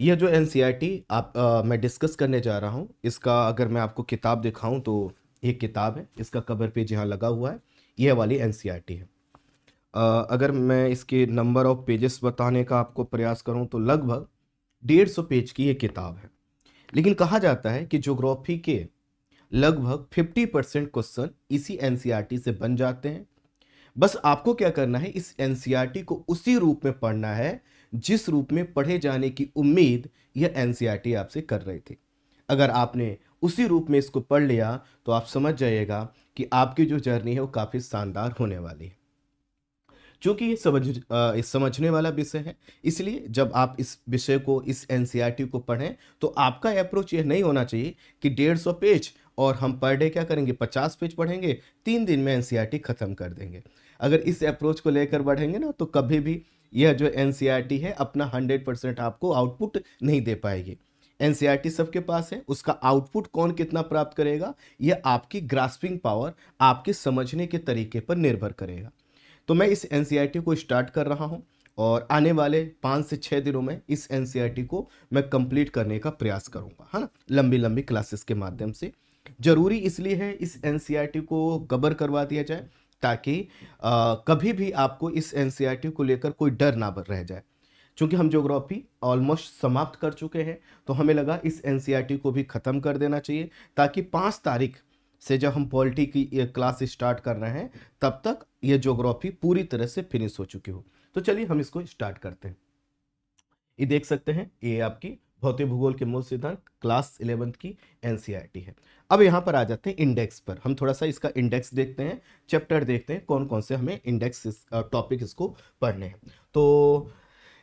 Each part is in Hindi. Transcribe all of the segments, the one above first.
यह जो एन e आप आ, मैं डिस्कस करने जा रहा हूँ इसका अगर मैं आपको किताब दिखाऊँ तो ये किताब है इसका कवर पेज यहाँ लगा हुआ है यह वाली एन e है आ, अगर मैं इसके नंबर ऑफ पेजेस बताने का आपको प्रयास करूँ तो लगभग डेढ़ सौ पेज की ये किताब है लेकिन कहा जाता है कि जोग्राफी के लगभग फिफ्टी परसेंट क्वेश्चन इसी एन e से बन जाते हैं बस आपको क्या करना है इस एन को उसी रूप में पढ़ना है जिस रूप में पढ़े जाने की उम्मीद यह एन e आपसे कर रही थी अगर आपने उसी रूप में इसको पढ़ लिया तो आप समझ जाइएगा कि आपकी जो जर्नी है वो काफ़ी शानदार होने वाली है चूँकि ये समझ आ, समझने वाला विषय है इसलिए जब आप इस विषय को इस एन e को पढ़ें तो आपका अप्रोच यह नहीं होना चाहिए कि डेढ़ सौ पेज और हम पर डे क्या करेंगे पचास पेज पढ़ेंगे तीन दिन में एन e ख़त्म कर देंगे अगर इस अप्रोच को लेकर बढ़ेंगे ना तो कभी भी यह जो एन e है अपना हंड्रेड परसेंट आपको आउटपुट नहीं दे पाएगी एन e सबके पास है उसका आउटपुट कौन कितना प्राप्त करेगा यह आपकी ग्रास्पिंग पावर आपके समझने के तरीके पर निर्भर करेगा तो मैं इस एन e को स्टार्ट कर रहा हूँ और आने वाले पाँच से छः दिनों में इस एन को मैं कंप्लीट करने का प्रयास करूँगा है ना लंबी लंबी क्लासेस के माध्यम से ज़रूरी इसलिए है इस एन को कवर करवा दिया जाए ताकि आ, कभी भी आपको इस एन को लेकर कोई डर ना रह जाए क्योंकि हम ज्योग्राफी ऑलमोस्ट समाप्त कर चुके हैं तो हमें लगा इस एन को भी ख़त्म कर देना चाहिए ताकि पाँच तारीख से जब हम पॉलिटी की क्लास स्टार्ट कर रहे हैं तब तक ये ज्योग्राफी पूरी तरह से फिनिश हो चुकी हो तो चलिए हम इसको स्टार्ट करते हैं ये देख सकते हैं ये आपकी भौतिक भूगोल के मूल सिद्धांत क्लास इलेवंथ की एनसीईआरटी e है अब यहाँ पर आ जाते हैं इंडेक्स पर हम थोड़ा सा इसका इंडेक्स देखते हैं चैप्टर देखते हैं कौन कौन से हमें इंडेक्स इस, टॉपिक इसको पढ़ने हैं तो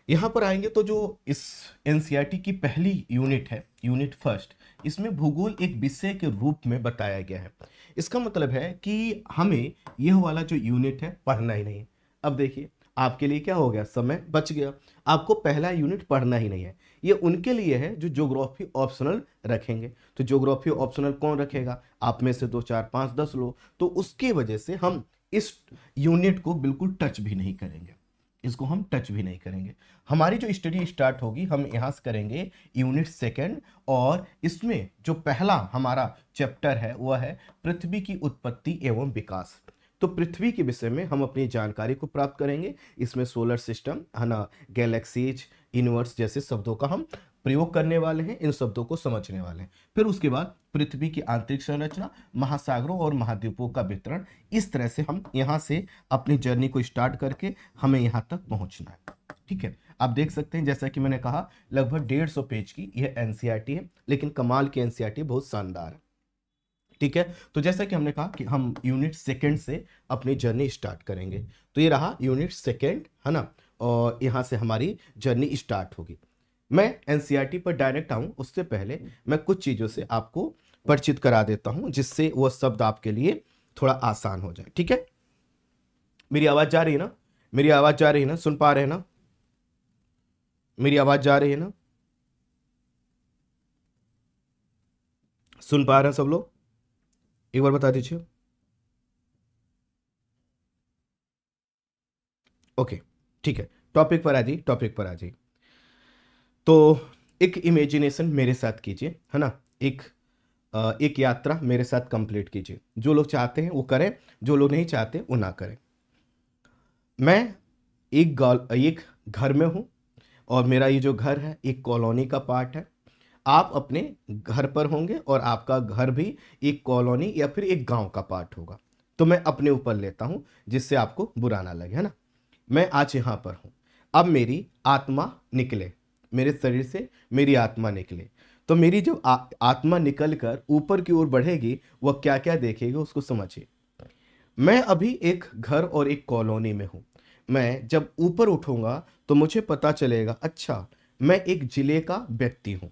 यहाँ पर आएंगे तो जो इस एन e की पहली यूनिट है यूनिट फर्स्ट इसमें भूगोल एक विषय के रूप में बताया गया है इसका मतलब है कि हमें यह वाला जो यूनिट है पढ़ना ही नहीं अब देखिए आपके लिए क्या हो गया समय बच गया आपको पहला यूनिट पढ़ना ही नहीं है ये उनके लिए है जो ज्योग्राफी ऑप्शनल रखेंगे तो ज्योग्राफी ऑप्शनल कौन रखेगा आप में से दो चार पाँच दस लोग तो उसके वजह से हम इस यूनिट को बिल्कुल टच भी नहीं करेंगे इसको हम टच भी नहीं करेंगे हमारी जो स्टडी स्टार्ट होगी हम यहाँ से करेंगे यूनिट सेकेंड और इसमें जो पहला हमारा चैप्टर है वह है पृथ्वी की उत्पत्ति एवं विकास तो पृथ्वी के विषय में हम अपनी जानकारी को प्राप्त करेंगे इसमें सोलर सिस्टम है ना गैलेक्सीज यूनिवर्स जैसे शब्दों का हम प्रयोग करने वाले हैं इन शब्दों को समझने वाले हैं फिर उसके बाद पृथ्वी की आंतरिक संरचना महासागरों और महाद्वीपों का वितरण इस तरह से हम यहाँ से अपनी जर्नी को स्टार्ट करके हमें यहाँ तक पहुँचना है ठीक है आप देख सकते हैं जैसा कि मैंने कहा लगभग डेढ़ सौ पेज की यह एनसीईआरटी e है लेकिन कमाल की एनसीईआरटी e बहुत शानदार है ठीक है तो जैसा कि हमने कहा कि हम यूनिट सेकेंड से अपनी जर्नी स्टार्ट करेंगे तो ये रहा यूनिट सेकेंड है ना और यहाँ से हमारी जर्नी स्टार्ट होगी मैं एन e पर डायरेक्ट आऊँ उससे पहले मैं कुछ चीज़ों से आपको परिचित करा देता हूँ जिससे वह शब्द आपके लिए थोड़ा आसान हो जाए ठीक है मेरी आवाज़ जा रही है ना मेरी आवाज़ जा रही है ना सुन पा रहे हैं ना मेरी आवाज़ जा रही है ना सुन पा रहे हैं सब लोग एक बार बता दीजिए ओके ठीक है टॉपिक पर आ जाइए टॉपिक पर आ जाइए तो एक इमेजिनेशन मेरे साथ कीजिए है ना एक एक यात्रा मेरे साथ कंप्लीट कीजिए जो लोग चाहते हैं वो करें जो लोग नहीं चाहते वो ना करें मैं एक गॉल एक घर में हूँ और मेरा ये जो घर है एक कॉलोनी का पार्ट है आप अपने घर पर होंगे और आपका घर भी एक कॉलोनी या फिर एक गांव का पार्ट होगा तो मैं अपने ऊपर लेता हूँ जिससे आपको बुरा ना लगे है ना मैं आज यहाँ पर हूँ अब मेरी आत्मा निकले मेरे शरीर से मेरी आत्मा निकले तो मेरी जो आ, आत्मा निकल कर ऊपर की ओर बढ़ेगी वह क्या क्या देखेगी उसको समझिए मैं अभी एक घर और एक कॉलोनी में हूँ मैं जब ऊपर उठूँगा तो मुझे पता चलेगा अच्छा मैं एक ज़िले का व्यक्ति हूँ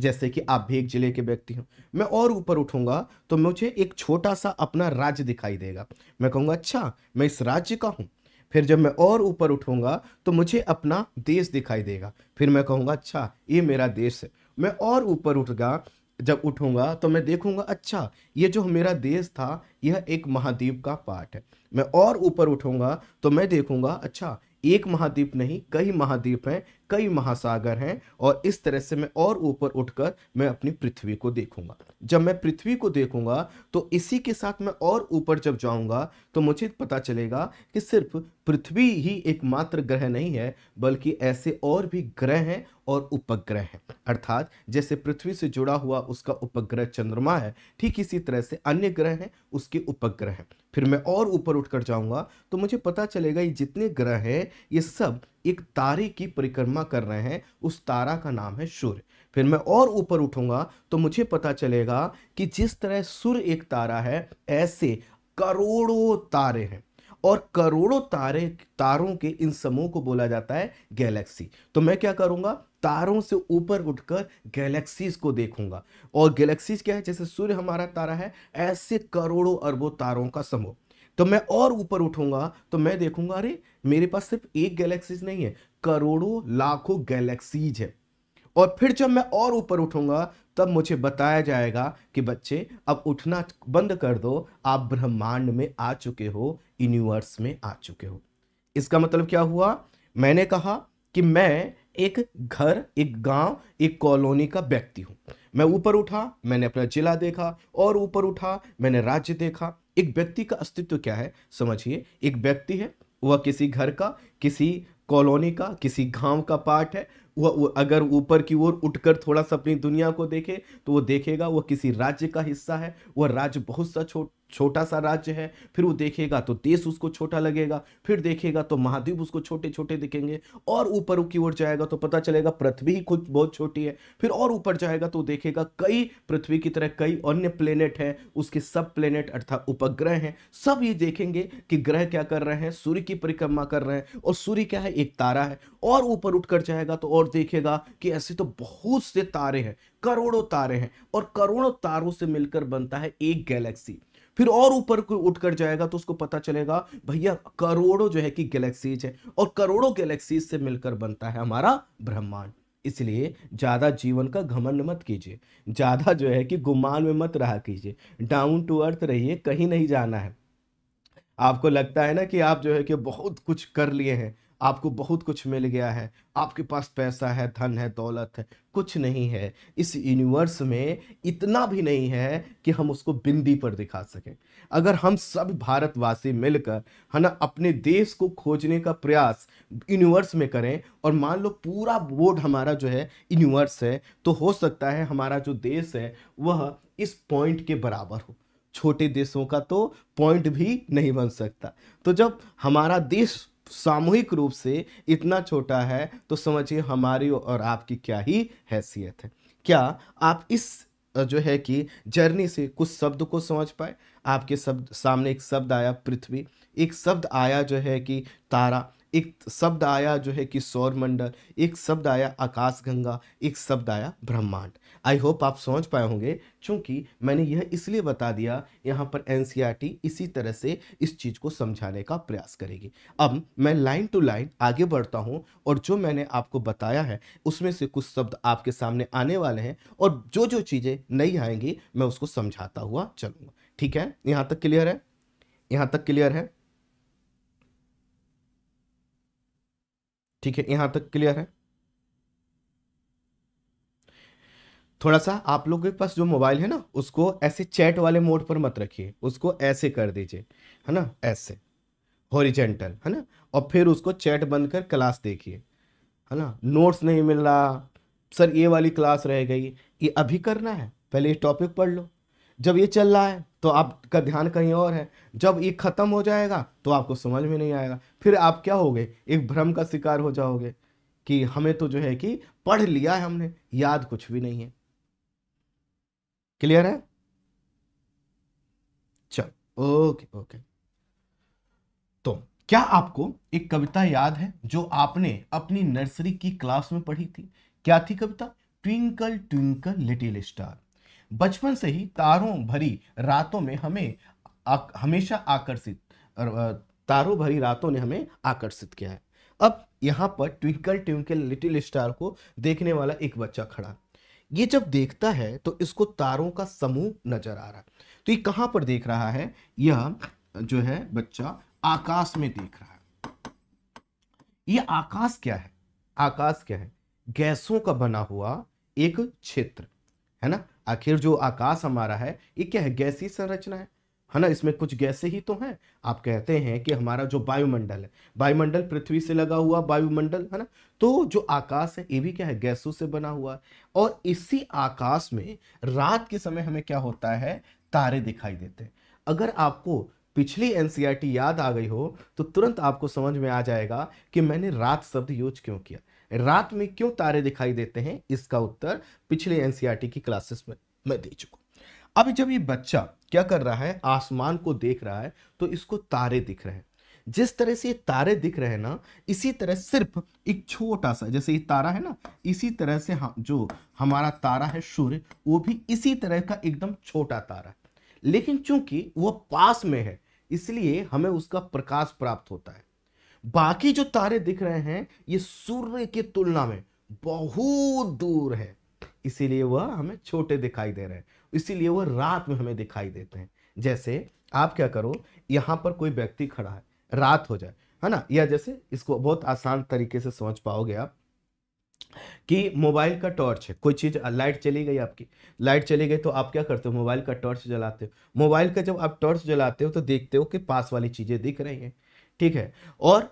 जैसे कि आप भी एक ज़िले के व्यक्ति हो मैं और ऊपर उठूँगा तो मुझे एक छोटा सा अपना राज्य दिखाई देगा मैं कहूँगा अच्छा मैं इस राज्य का हूँ फिर जब मैं और ऊपर उठूँगा तो मुझे अपना देश दिखाई देगा फिर मैं कहूँगा अच्छा ये मेरा देश है मैं और ऊपर उठगा जब उठूँगा तो मैं देखूँगा अच्छा ये जो मेरा देश था यह एक महाद्वीप का पार्ट है मैं और ऊपर उठूंगा तो मैं देखूँगा अच्छा एक महाद्वीप नहीं कई महाद्वीप हैं कई महासागर हैं और इस तरह से मैं और ऊपर उठकर मैं अपनी पृथ्वी को देखूंगा जब मैं पृथ्वी को देखूंगा तो इसी के साथ मैं और ऊपर जब जाऊंगा तो मुझे पता चलेगा कि सिर्फ पृथ्वी ही एकमात्र ग्रह नहीं है बल्कि ऐसे और भी ग्रह हैं और उपग्रह हैं अर्थात जैसे पृथ्वी से जुड़ा हुआ उसका उपग्रह चंद्रमा है ठीक इसी तरह से अन्य ग्रह हैं उसके उपग्रह हैं फिर मैं और ऊपर उठकर जाऊंगा तो मुझे पता चलेगा ये जितने ग्रह हैं ये सब एक तारे की परिक्रमा कर रहे हैं उस तारा का नाम है सूर्य फिर मैं और ऊपर उठूंगा तो मुझे पता चलेगा कि जिस तरह सूर्य एक तारा है ऐसे करोड़ों तारे हैं और करोड़ों तारे तारों के इन समूह को बोला जाता है गैलेक्सी तो मैं क्या करूंगा तारों से ऊपर उठकर गैलेक्सीज को देखूंगा और गैलेक्सीज क्या है जैसे सूर्य हमारा तारा है ऐसे करोड़ों अरबों तारों का समूह तो मैं और ऊपर उठूंगा तो मैं देखूंगा अरे मेरे पास सिर्फ एक गैलेक्सीज नहीं है करोड़ों लाखों गैलेक्सीज है और फिर जब मैं और ऊपर उठूंगा तब मुझे बताया जाएगा कि बच्चे अब उठना बंद कर दो आप ब्रह्मांड में आ चुके हो यूनिवर्स में आ चुके हो इसका मतलब क्या हुआ मैंने कहा कि मैं एक घर एक गांव एक कॉलोनी का व्यक्ति हूं मैं ऊपर उठा मैंने अपना जिला देखा और ऊपर उठा मैंने राज्य देखा एक व्यक्ति का अस्तित्व क्या है समझिए एक व्यक्ति है वह किसी घर का किसी कॉलोनी का किसी गांव का पार्ट है वह अगर ऊपर की ओर उठकर थोड़ा सा अपनी दुनिया को देखे तो वो देखेगा वह किसी राज्य का हिस्सा है वह राज्य बहुत सा छोट छोटा सा राज्य है फिर वो देखेगा तो देश उसको छोटा लगेगा फिर देखेगा तो महाद्वीप उसको छोटे छोटे दिखेंगे और ऊपर की ओर जाएगा तो पता चलेगा पृथ्वी खुद बहुत छोटी है फिर और ऊपर जाएगा तो देखेगा कई पृथ्वी की तरह कई अन्य प्लेनेट हैं उसके सब प्लेनेट अर्थात उपग्रह हैं सब ये देखेंगे कि ग्रह क्या कर रहे हैं सूर्य की परिक्रमा कर रहे हैं और सूर्य क्या है एक तारा है और ऊपर उठ जाएगा तो और देखेगा कि ऐसे तो बहुत से तारे हैं करोड़ों तारे हैं और करोड़ों तारों से मिलकर बनता है एक गैलेक्सी फिर और ऊपर उठ कर जाएगा तो उसको पता चलेगा भैया करोड़ों जो है कि गैलेक्सीज है और करोड़ों गैलेक्सीज से मिलकर बनता है हमारा ब्रह्मांड इसलिए ज़्यादा जीवन का घमंड मत कीजिए ज़्यादा जो है कि गुमान में मत रहा कीजिए डाउन टू अर्थ रहिए कहीं नहीं जाना है आपको लगता है ना कि आप जो है कि बहुत कुछ कर लिए हैं आपको बहुत कुछ मिल गया है आपके पास पैसा है धन है दौलत है कुछ नहीं है इस यूनिवर्स में इतना भी नहीं है कि हम उसको बिंदी पर दिखा सकें अगर हम सब भारतवासी मिलकर है ना अपने देश को खोजने का प्रयास यूनिवर्स में करें और मान लो पूरा बोर्ड हमारा जो है यूनिवर्स है तो हो सकता है हमारा जो देश है वह इस पॉइंट के बराबर हो छोटे देशों का तो पॉइंट भी नहीं बन सकता तो जब हमारा देश सामूहिक रूप से इतना छोटा है तो समझिए हमारी और आपकी क्या ही हैसियत है क्या आप इस जो है कि जर्नी से कुछ शब्द को समझ पाए आपके शब्द सामने एक शब्द आया पृथ्वी एक शब्द आया जो है कि तारा एक शब्द आया जो है कि सौरमंडल एक शब्द आया आकाशगंगा एक शब्द आया ब्रह्मांड आई होप आप समझ पाए होंगे क्योंकि मैंने यह इसलिए बता दिया यहाँ पर एन e इसी तरह से इस चीज़ को समझाने का प्रयास करेगी अब मैं लाइन टू लाइन आगे बढ़ता हूँ और जो मैंने आपको बताया है उसमें से कुछ शब्द आपके सामने आने वाले हैं और जो जो चीज़ें नहीं आएंगी मैं उसको समझाता हुआ चलूँगा ठीक है यहाँ तक क्लियर है यहाँ तक क्लियर है ठीक है यहाँ तक क्लियर है थोड़ा सा आप लोग के पास जो मोबाइल है ना उसको ऐसे चैट वाले मोड पर मत रखिए उसको ऐसे कर दीजिए है ना ऐसे हॉरिजेंटल है ना और फिर उसको चैट बंद कर क्लास देखिए है ना नोट्स नहीं मिल रहा सर ये वाली क्लास रह गई ये अभी करना है पहले ये टॉपिक पढ़ लो जब ये चल रहा है तो आपका ध्यान कहीं और है जब ये ख़त्म हो जाएगा तो आपको समझ में नहीं आएगा फिर आप क्या हो गए एक भ्रम का शिकार हो जाओगे कि हमें तो जो है कि पढ़ लिया है हमने याद कुछ भी नहीं है क्लियर है चल ओके ओके तो क्या आपको एक कविता याद है जो आपने अपनी नर्सरी की क्लास में पढ़ी थी क्या थी कविता ट्विंकल ट्विंकल लिटिल स्टार बचपन से ही तारों भरी रातों में हमें आ, हमेशा आकर्षित तारों भरी रातों ने हमें आकर्षित किया है अब यहाँ पर ट्विंकल ट्विंकल लिटिल स्टार को देखने वाला एक बच्चा खड़ा ये जब देखता है तो इसको तारों का समूह नजर आ रहा है तो ये कहां पर देख रहा है यह जो है बच्चा आकाश में देख रहा है ये आकाश क्या है आकाश क्या है गैसों का बना हुआ एक क्षेत्र है ना आखिर जो आकाश हमारा है ये क्या है गैसी संरचना है है ना इसमें कुछ गैसें ही तो हैं आप कहते हैं कि हमारा जो वायुमंडल है वायुमंडल पृथ्वी से लगा हुआ वायुमंडल है ना तो जो आकाश है ये भी क्या है गैसों से बना हुआ है और इसी आकाश में रात के समय हमें क्या होता है तारे दिखाई देते हैं अगर आपको पिछली एन e याद आ गई हो तो तुरंत आपको समझ में आ जाएगा कि मैंने रात शब्द यूज क्यों किया रात में क्यों तारे दिखाई देते हैं इसका उत्तर पिछले एन e की क्लासेस में मैं दे चुका अब जब ये बच्चा क्या कर रहा है आसमान को देख रहा है तो इसको तारे दिख रहे हैं जिस तरह से ये तारे दिख रहे हैं ना इसी तरह सिर्फ एक छोटा सा जैसे ये तारा है ना इसी तरह से हम जो हमारा तारा है सूर्य वो भी इसी तरह का एकदम छोटा तारा है लेकिन चूंकि वो पास में है इसलिए हमें उसका प्रकाश प्राप्त होता है बाकी जो तारे दिख रहे हैं ये सूर्य की तुलना में बहुत दूर है इसीलिए वह हमें छोटे दिखाई दे रहे हैं इसीलिए वो रात में हमें दिखाई देते हैं जैसे आप क्या करो यहाँ पर कोई व्यक्ति खड़ा है रात हो जाए है ना या जैसे इसको बहुत आसान तरीके से समझ पाओगे आप कि मोबाइल का टॉर्च है कोई चीज़ लाइट चली गई आपकी लाइट चली गई तो आप क्या करते हो मोबाइल का टॉर्च जलाते हो मोबाइल का जब आप टॉर्च जलाते हो तो देखते हो कि पास वाली चीज़ें दिख रही हैं ठीक है और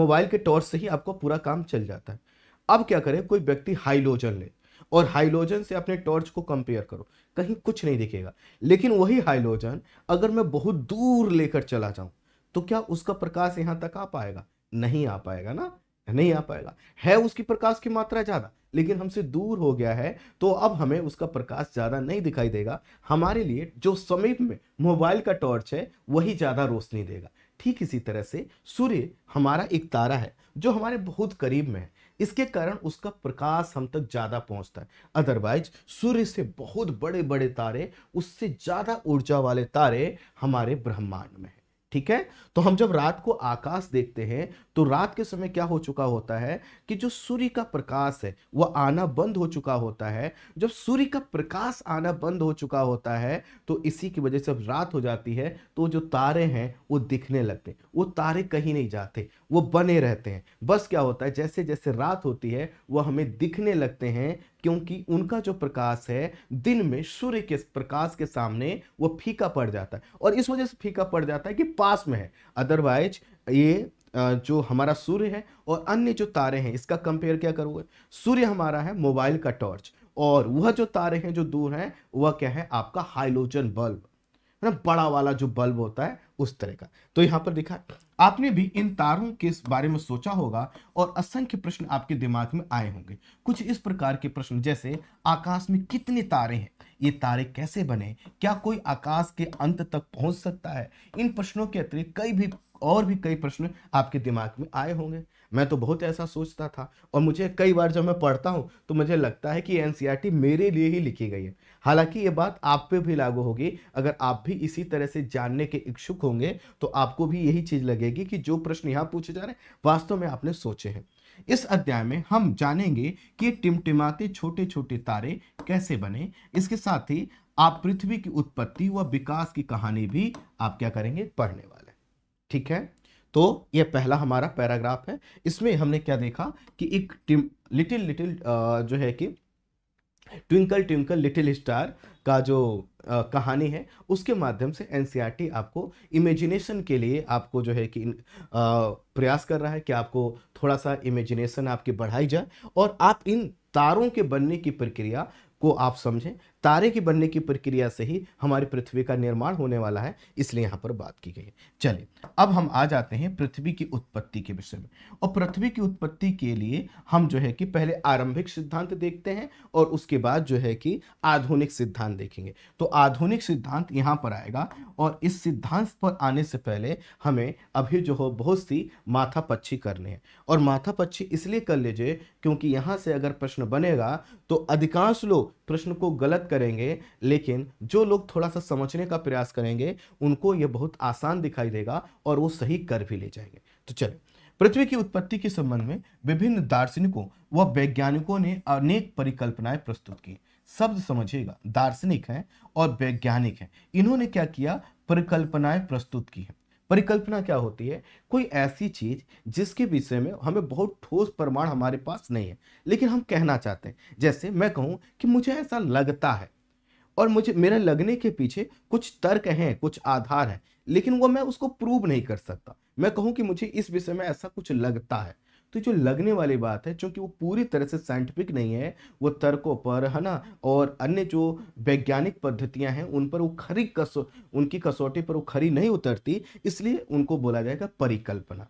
मोबाइल के टॉर्च से ही आपको पूरा काम चल जाता है अब क्या करें कोई व्यक्ति हाइलोजन ले और हाइलोजन से अपने टॉर्च को कंपेयर करो कहीं कुछ नहीं दिखेगा लेकिन वही हाइलोजन अगर मैं बहुत दूर लेकर चला जाऊं तो क्या उसका प्रकाश यहां तक आ पाएगा नहीं आ पाएगा ना नहीं आ पाएगा है उसकी प्रकाश की मात्रा ज़्यादा लेकिन हमसे दूर हो गया है तो अब हमें उसका प्रकाश ज़्यादा नहीं दिखाई देगा हमारे लिए जो समीप में मोबाइल का टॉर्च है वही ज़्यादा रोशनी देगा ठीक इसी तरह से सूर्य हमारा एक तारा है जो हमारे बहुत करीब में है इसके कारण उसका प्रकाश हम तक ज़्यादा पहुंचता है अदरवाइज सूर्य से बहुत बड़े बड़े तारे उससे ज़्यादा ऊर्जा वाले तारे हमारे ब्रह्मांड में है ठीक है तो हम जब रात को आकाश देखते हैं तो रात के समय क्या हो चुका होता है कि जो सूर्य का प्रकाश है वह आना बंद हो चुका होता है जब सूर्य का प्रकाश आना बंद हो चुका होता है तो इसी की वजह से जब रात हो जाती है तो जो तारे हैं वो दिखने लगते हैं वो तारे कहीं नहीं जाते वो बने रहते हैं बस क्या होता है जैसे जैसे रात होती है वह हमें दिखने लगते हैं क्योंकि उनका जो प्रकाश है दिन में सूर्य के प्रकाश के सामने वो फीका पड़ जाता है और इस वजह से फीका पड़ जाता है कि पास में है अदरवाइज ये जो हमारा सूर्य है और अन्य जो तारे हैं इसका कंपेयर क्या करोगे सूर्य हमारा है मोबाइल का टॉर्च और वह जो तारे हैं जो दूर हैं वह क्या है आपका हाइलोजन बल्ब है ना बड़ा वाला जो बल्ब होता है उस तरह का तो यहाँ पर दिखा आपने भी इन तारों के बारे में सोचा होगा और असंख्य प्रश्न आपके दिमाग में आए होंगे कुछ इस प्रकार के प्रश्न जैसे आकाश में कितने तारे हैं ये तारे कैसे बने क्या कोई आकाश के अंत तक पहुंच सकता है इन प्रश्नों के अतिरिक्त कई भी और भी कई प्रश्न आपके दिमाग में आए होंगे मैं तो बहुत ऐसा सोचता था और मुझे कई बार जब मैं पढ़ता हूँ तो मुझे लगता है कि एन e मेरे लिए ही लिखी गई है हालांकि ये बात आप पे भी लागू होगी अगर आप भी इसी तरह से जानने के इच्छुक होंगे तो आपको भी यही चीज़ लगेगी कि जो प्रश्न यहाँ पूछे जा रहे हैं वास्तव में आपने सोचे हैं इस अध्याय में हम जानेंगे कि टिमटिमाते छोटे छोटे तारे कैसे बने इसके साथ ही आप पृथ्वी की उत्पत्ति व विकास की कहानी भी आप क्या करेंगे पढ़ने वाले ठीक है तो ये पहला हमारा पैराग्राफ है इसमें हमने क्या देखा कि एक लिटिल लिटिल जो है कि ट्विंकल ट्विंकल लिटिल स्टार का जो आ, कहानी है उसके माध्यम से एन आपको इमेजिनेशन के लिए आपको जो है कि आ, प्रयास कर रहा है कि आपको थोड़ा सा इमेजिनेशन आपकी बढ़ाई जाए और आप इन तारों के बनने की प्रक्रिया को आप समझें तारे की बनने की प्रक्रिया से ही हमारी पृथ्वी का निर्माण होने वाला है इसलिए यहाँ पर बात की गई है चलिए अब हम आ जाते हैं पृथ्वी की उत्पत्ति के विषय में और पृथ्वी की उत्पत्ति के लिए हम जो है कि पहले आरंभिक सिद्धांत देखते हैं और उसके बाद जो है कि आधुनिक सिद्धांत देखेंगे तो आधुनिक सिद्धांत यहाँ पर आएगा और इस सिद्धांत पर आने से पहले हमें अभी जो हो बहुत सी माथा पक्षी करनी है और माथा पक्षी इसलिए कर लीजिए क्योंकि यहाँ से अगर प्रश्न बनेगा तो अधिकांश लोग प्रश्न को गलत करेंगे लेकिन जो लोग थोड़ा सा समझने का प्रयास करेंगे उनको ये बहुत आसान दिखाई देगा और वो सही कर भी ले जाएंगे तो चलिए पृथ्वी की उत्पत्ति के संबंध में विभिन्न दार्शनिकों व वैज्ञानिकों ने अनेक परिकल्पनाएं प्रस्तुत की शब्द समझिएगा दार्शनिक हैं और वैज्ञानिक हैं इन्होंने क्या किया परिकल्पनाएं प्रस्तुत की हैं परिकल्पना क्या होती है कोई ऐसी चीज जिसके विषय में हमें बहुत ठोस प्रमाण हमारे पास नहीं है लेकिन हम कहना चाहते हैं जैसे मैं कहूँ कि मुझे ऐसा लगता है और मुझे मेरे लगने के पीछे कुछ तर्क हैं कुछ आधार हैं लेकिन वो मैं उसको प्रूव नहीं कर सकता मैं कहूँ कि मुझे इस विषय में ऐसा कुछ लगता है तो जो लगने वाली बात है चूंकि वो पूरी तरह से साइंटिफिक नहीं है वो तर्कों पर है ना और अन्य जो वैज्ञानिक पद्धतियां हैं उन पर वो खरी कसो उनकी कसौटी पर वो खरी नहीं उतरती इसलिए उनको बोला जाएगा परिकल्पना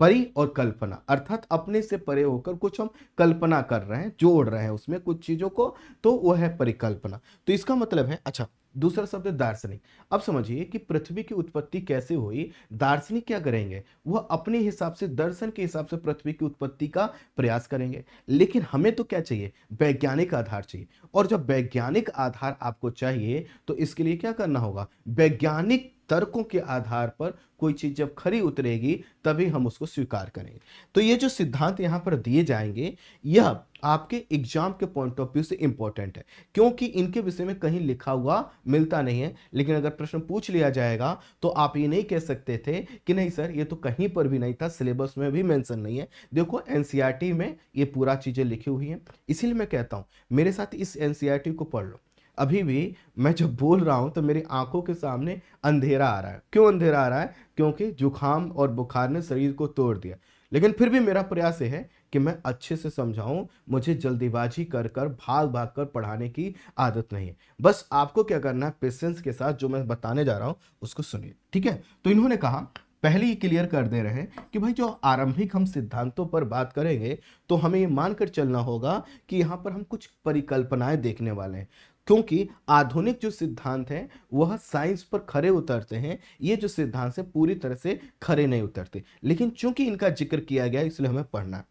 परी और कल्पना अर्थात अपने से परे होकर कुछ हम कल्पना कर रहे हैं जोड़ रहे हैं उसमें कुछ चीज़ों को तो वह है परिकल्पना तो इसका मतलब है अच्छा दूसरा शब्द है दार्शनिक अब समझिए कि पृथ्वी की उत्पत्ति कैसे हुई दार्शनिक क्या करेंगे वह अपने हिसाब से दर्शन के हिसाब से पृथ्वी की उत्पत्ति का प्रयास करेंगे लेकिन हमें तो क्या चाहिए वैज्ञानिक आधार चाहिए और जब वैज्ञानिक आधार आपको चाहिए तो इसके लिए क्या करना होगा वैज्ञानिक तर्कों के आधार पर कोई चीज़ जब खरी उतरेगी तभी हम उसको स्वीकार करेंगे तो ये जो सिद्धांत यहाँ पर दिए जाएंगे यह आपके एग्जाम के पॉइंट ऑफ व्यू से इंपॉर्टेंट है क्योंकि इनके विषय में कहीं लिखा हुआ मिलता नहीं है लेकिन अगर प्रश्न पूछ लिया जाएगा तो आप ये नहीं कह सकते थे कि नहीं सर ये तो कहीं पर भी नहीं था सिलेबस में भी मेंशन नहीं है देखो एन e में ये पूरा चीज़ें लिखी हुई है इसीलिए मैं कहता हूँ मेरे साथ इस एनसीईआरटी e को पढ़ लो अभी भी मैं जब बोल रहा हूँ तो मेरी आंखों के सामने अंधेरा आ रहा है क्यों अंधेरा आ रहा है क्योंकि जुखाम और बुखार ने शरीर को तोड़ दिया लेकिन फिर भी मेरा प्रयास ये है कि मैं अच्छे से समझाऊं मुझे जल्दीबाजी कर कर भाग भाग कर पढ़ाने की आदत नहीं है बस आपको क्या करना है पेशेंस के साथ जो मैं बताने जा रहा हूँ उसको सुनिए ठीक है तो इन्होंने कहा पहले ही क्लियर कर दे रहे हैं कि भाई जो आरंभिक हम सिद्धांतों पर बात करेंगे तो हमें ये मानकर चलना होगा कि यहाँ पर हम कुछ परिकल्पनाएं देखने वाले हैं क्योंकि आधुनिक जो सिद्धांत हैं वह साइंस पर खरे उतरते हैं ये जो सिद्धांत है पूरी तरह से खरे नहीं उतरते लेकिन चूंकि इनका जिक्र किया गया इसलिए हमें पढ़ना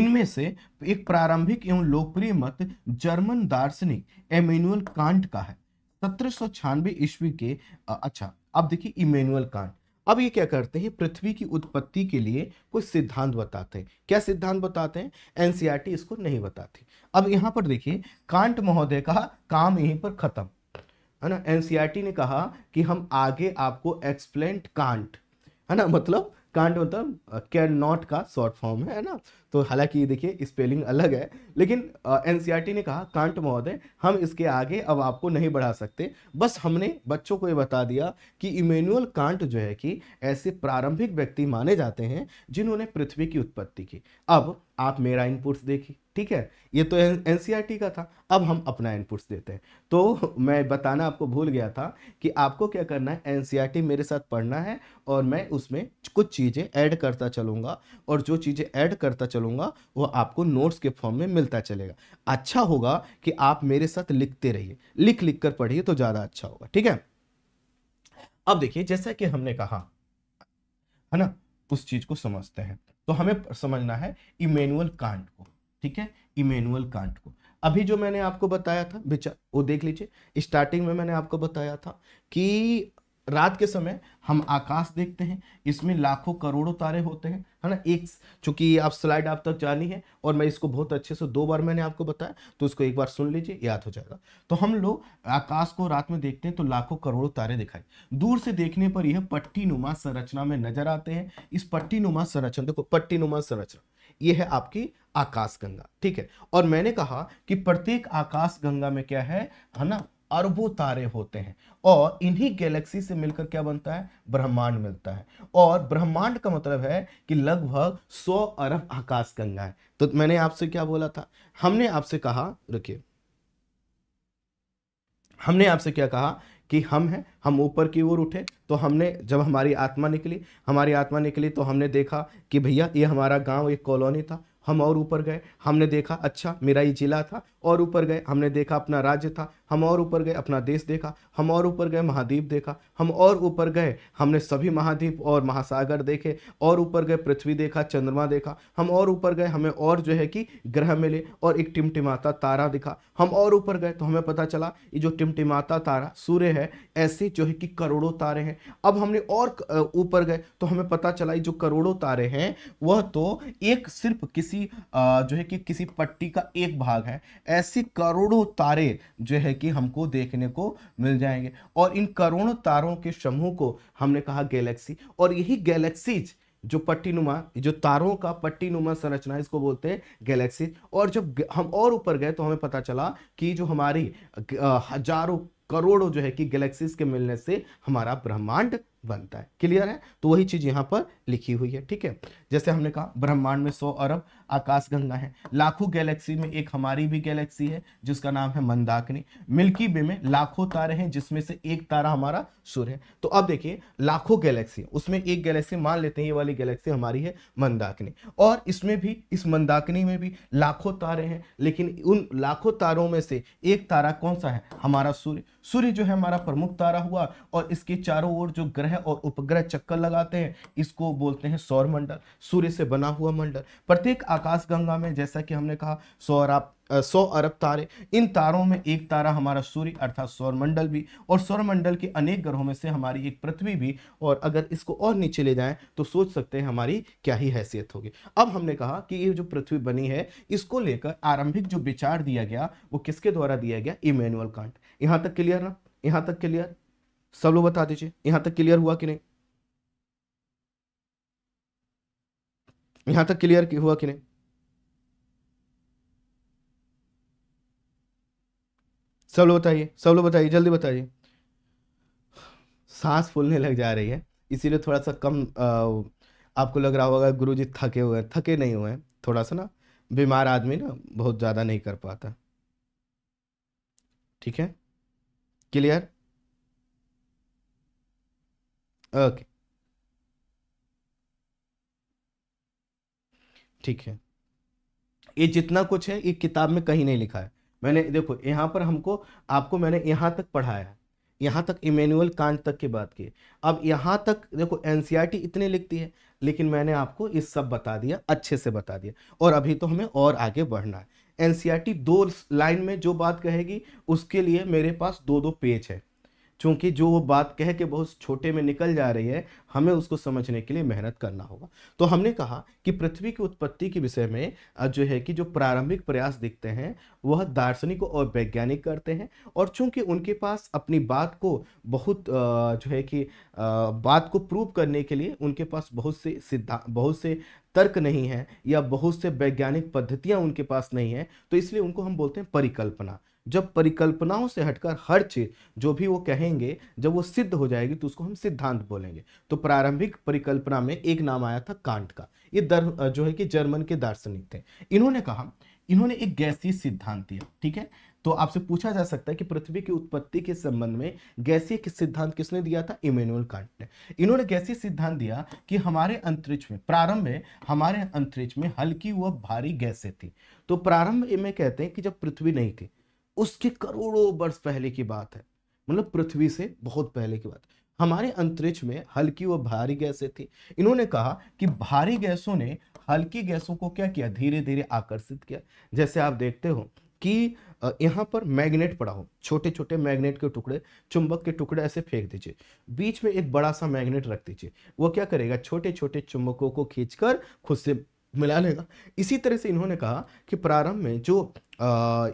इनमें से एक प्रारंभिक एवं लोकप्रिय मत जर्मन दार्शनिक एमेनुअल कांट का है सत्रह ईस्वी के अच्छा अब देखिए इमेनुअल कांट अब ये क्या करते हैं पृथ्वी की उत्पत्ति के लिए कुछ सिद्धांत बताते हैं क्या सिद्धांत बताते हैं एनसीईआरटी e इसको नहीं बताती अब यहां पर देखिए कांट महोदय का काम यहीं पर खत्म है ना एनसीईआरटी e ने कहा कि हम आगे आपको एक्सप्लेन कांट है ना मतलब कांट मतलब कैन uh, नॉट का शॉर्ट फॉर्म है ना तो हालांकि ये देखिए स्पेलिंग अलग है लेकिन एन ने कहा कांट महोदय हम इसके आगे अब आपको नहीं बढ़ा सकते बस हमने बच्चों को ये बता दिया कि इमेनुअल कांट जो है कि ऐसे प्रारंभिक व्यक्ति माने जाते हैं जिन्होंने पृथ्वी की उत्पत्ति की अब आप मेरा इनपुट्स देखिए ठीक है ये तो एन का था अब हम अपना इनपुट्स देते हैं तो मैं बताना आपको भूल गया था कि आपको क्या करना है एन मेरे साथ पढ़ना है और मैं उसमें कुछ चीज़ें ऐड करता चलूँगा और जो चीज़ें ऐड करता चलूँ चलूंगा वो आपको नोट्स के फॉर्म में मिलता चलेगा अच्छा होगा कि आप मेरे साथ लिखते रहिए लिख लिख कर पढ़िए तो ज़्यादा अच्छा होगा ठीक है अब देखिए जैसा कि हमने कहा है ना उस चीज़ को समझते हैं तो हमें समझना है इमेनुअल कांट को ठीक है इमेनुअल कांट को अभी जो मैंने आपको बताया था बेचार वो देख लीजिए स्टार्टिंग में मैंने आपको बताया था कि रात के समय हम आकाश देखते हैं इसमें लाखों करोड़ों तारे होते हैं है ना एक चूंकि आप स्लाइड आप तक जानी है और मैं इसको बहुत अच्छे से दो बार मैंने आपको बताया तो इसको एक बार सुन लीजिए याद हो जाएगा तो हम लोग आकाश को रात में देखते हैं तो लाखों करोड़ों तारे दिखाई दूर से देखने पर यह पट्टी नुमा संरचना में नजर आते हैं इस पट्टी नुमा संरचना देखो पट्टी नुमा संरचना ये है आपकी आकाश गंगा ठीक है और मैंने कहा कि प्रत्येक आकाश गंगा में क्या है है ना अरबों तारे होते हैं और इन्हीं गैलेक्सी से मिलकर क्या बनता है ब्रह्मांड मिलता है और ब्रह्मांड का मतलब है कि लगभग 100 अरब आकाश गंगा है तो मैंने आपसे क्या बोला था हमने आपसे कहा रुकिए हमने आपसे क्या कहा कि हम हैं हम ऊपर की ओर उठे तो हमने जब हमारी आत्मा निकली हमारी आत्मा निकली तो हमने देखा कि भैया ये हमारा गांव एक कॉलोनी था हम और ऊपर गए हमने देखा अच्छा मेरा ये जिला था और ऊपर गए हमने देखा अपना राज्य था हम और ऊपर गए अपना देश देखा हम और ऊपर गए महाद्वीप देखा हम और ऊपर गए हमने सभी महाद्वीप और महासागर देखे और ऊपर गए पृथ्वी देखा चंद्रमा देखा हम और ऊपर गए हमें और जो है कि ग्रह मिले और एक टिमटिमाता तारा दिखा हम और ऊपर गए तो हमें पता चला ये जो टिमटिमाता तारा सूर्य है ऐसे जो है कि करोड़ों तारे हैं अब हमने और ऊपर गए तो हमें पता चला ये जो करोड़ों तारे हैं वह तो एक सिर्फ किसी जो है कि किसी पट्टी का एक भाग है ऐसी करोड़ों तारे जो है कि हमको देखने को मिल जाएंगे और इन करोड़ों तारों के समूह को हमने कहा गैलेक्सी और यही गैलेक्सीज जो पट्टीनुमा जो तारों का पट्टीनुमा संरचना इसको बोलते हैं गैलेक्सी और जब हम और ऊपर गए तो हमें पता चला कि जो हमारी हजारों करोड़ों जो है कि गैलेक्सीज के मिलने से हमारा ब्रह्मांड बनता है क्लियर है तो वही चीज यहाँ पर लिखी हुई है ठीक है जैसे हमने कहा ब्रह्मांड में सौ अरब आकाश गंगा है लाखों गैलेक्सी में एक हमारी भी गैलेक्सी है जिसका नाम है मंदाकिनी मिल्की वे में लाखों तारे हैं जिसमें से एक तारा हमारा सूर्य है तो अब देखिए लाखों गैलेक्सी उसमें एक गैलेक्सी मान लेते हैं ये वाली गैलेक्सी हमारी है मंदाकिनी और इसमें भी इस मंदाकिनी में भी लाखों तारे हैं लेकिन उन लाखों तारों में से एक तारा कौन सा है हमारा सूर्य सूर्य जो है हमारा प्रमुख तारा हुआ और इसके चारों ओर जो ग्रह हैं और उपग्रह चक्कर लगाते हैं इसको बोलते हैं सौर मंडल सूर्य से बना हुआ मंडल प्रत्येक आकाशगंगा में जैसा कि हमने कहा सौर आप सौ अरब तारे इन तारों में एक तारा हमारा सूर्य अर्थात सौरमंडल भी और सौरमंडल के अनेक ग्रहों में से हमारी एक पृथ्वी भी और अगर इसको और नीचे ले जाएं तो सोच सकते हैं हमारी क्या ही हैसियत होगी अब हमने कहा कि ये जो पृथ्वी बनी है इसको लेकर आरंभिक जो विचार दिया गया वो किसके द्वारा दिया गया इमेनुअल कांट यहाँ तक क्लियर ना यहाँ तक क्लियर सब लोग बता दीजिए यहां तक क्लियर हुआ कि नहीं यहां तक क्लियर हुआ कि नहीं सब लोग बताइए सब लोग बताइए जल्दी बताइए सांस फूलने लग जा रही है इसीलिए थोड़ा सा कम आ, आपको लग रहा होगा गुरु जी थके हुए हैं थके नहीं हुए हैं थोड़ा सा ना बीमार आदमी ना बहुत ज़्यादा नहीं कर पाता ठीक है क्लियर ओके ठीक है ये जितना कुछ है ये किताब में कहीं नहीं लिखा है मैंने देखो यहां पर हमको आपको मैंने यहां तक पढ़ाया है यहां तक इमेनुअल कांत तक की बात की अब यहां तक देखो एनसीईआरटी इतने लिखती है लेकिन मैंने आपको इस सब बता दिया अच्छे से बता दिया और अभी तो हमें और आगे बढ़ना है एनसीईआरटी दो लाइन में जो बात कहेगी उसके लिए मेरे पास दो दो पेज है चूँकि जो वो बात कह के बहुत छोटे में निकल जा रही है हमें उसको समझने के लिए मेहनत करना होगा तो हमने कहा कि पृथ्वी की उत्पत्ति के विषय में जो है कि जो प्रारंभिक प्रयास दिखते हैं वह दार्शनिक और वैज्ञानिक करते हैं और चूँकि उनके पास अपनी बात को बहुत जो है कि बात को प्रूव करने के लिए उनके पास बहुत से सिद्धांत बहुत से तर्क नहीं है या बहुत से वैज्ञानिक पद्धतियाँ उनके पास नहीं है तो इसलिए उनको हम बोलते हैं परिकल्पना जब परिकल्पनाओं से हटकर हर चीज जो भी वो कहेंगे जब वो सिद्ध हो जाएगी तो उसको हम सिद्धांत बोलेंगे तो प्रारंभिक परिकल्पना में एक नाम आया था कांट का ये दर जो है कि जर्मन के दार्शनिक थे इन्होंने कहा इन्होंने एक गैसीय सिद्धांत दिया ठीक है तो आपसे पूछा जा सकता है कि पृथ्वी की उत्पत्ति के संबंध में गैसीय किस सिद्धांत किसने दिया था इमेनुअल कांट ने इन्होंने गैसीय सिद्धांत दिया कि हमारे अंतरिक्ष में प्रारंभ में हमारे अंतरिक्ष में हल्की व भारी गैसें थी तो प्रारंभ में कहते हैं कि जब पृथ्वी नहीं थी उसके करोड़ों वर्ष पहले की बात है मतलब पृथ्वी से बहुत पहले की बात हमारे अंतरिक्ष में हल्की व भारी गैसें थी इन्होंने कहा कि भारी गैसों ने हल्की गैसों को क्या किया धीरे धीरे आकर्षित किया जैसे आप देखते हो कि यहाँ पर मैग्नेट पड़ा हो छोटे छोटे मैग्नेट के टुकड़े चुंबक के टुकड़े ऐसे फेंक दीजिए बीच में एक बड़ा सा मैग्नेट रख दीजिए वो क्या करेगा छोटे छोटे चुंबकों को खींचकर खुद से मिला लेगा इसी तरह से इन्होंने कहा कि प्रारंभ में जो आ,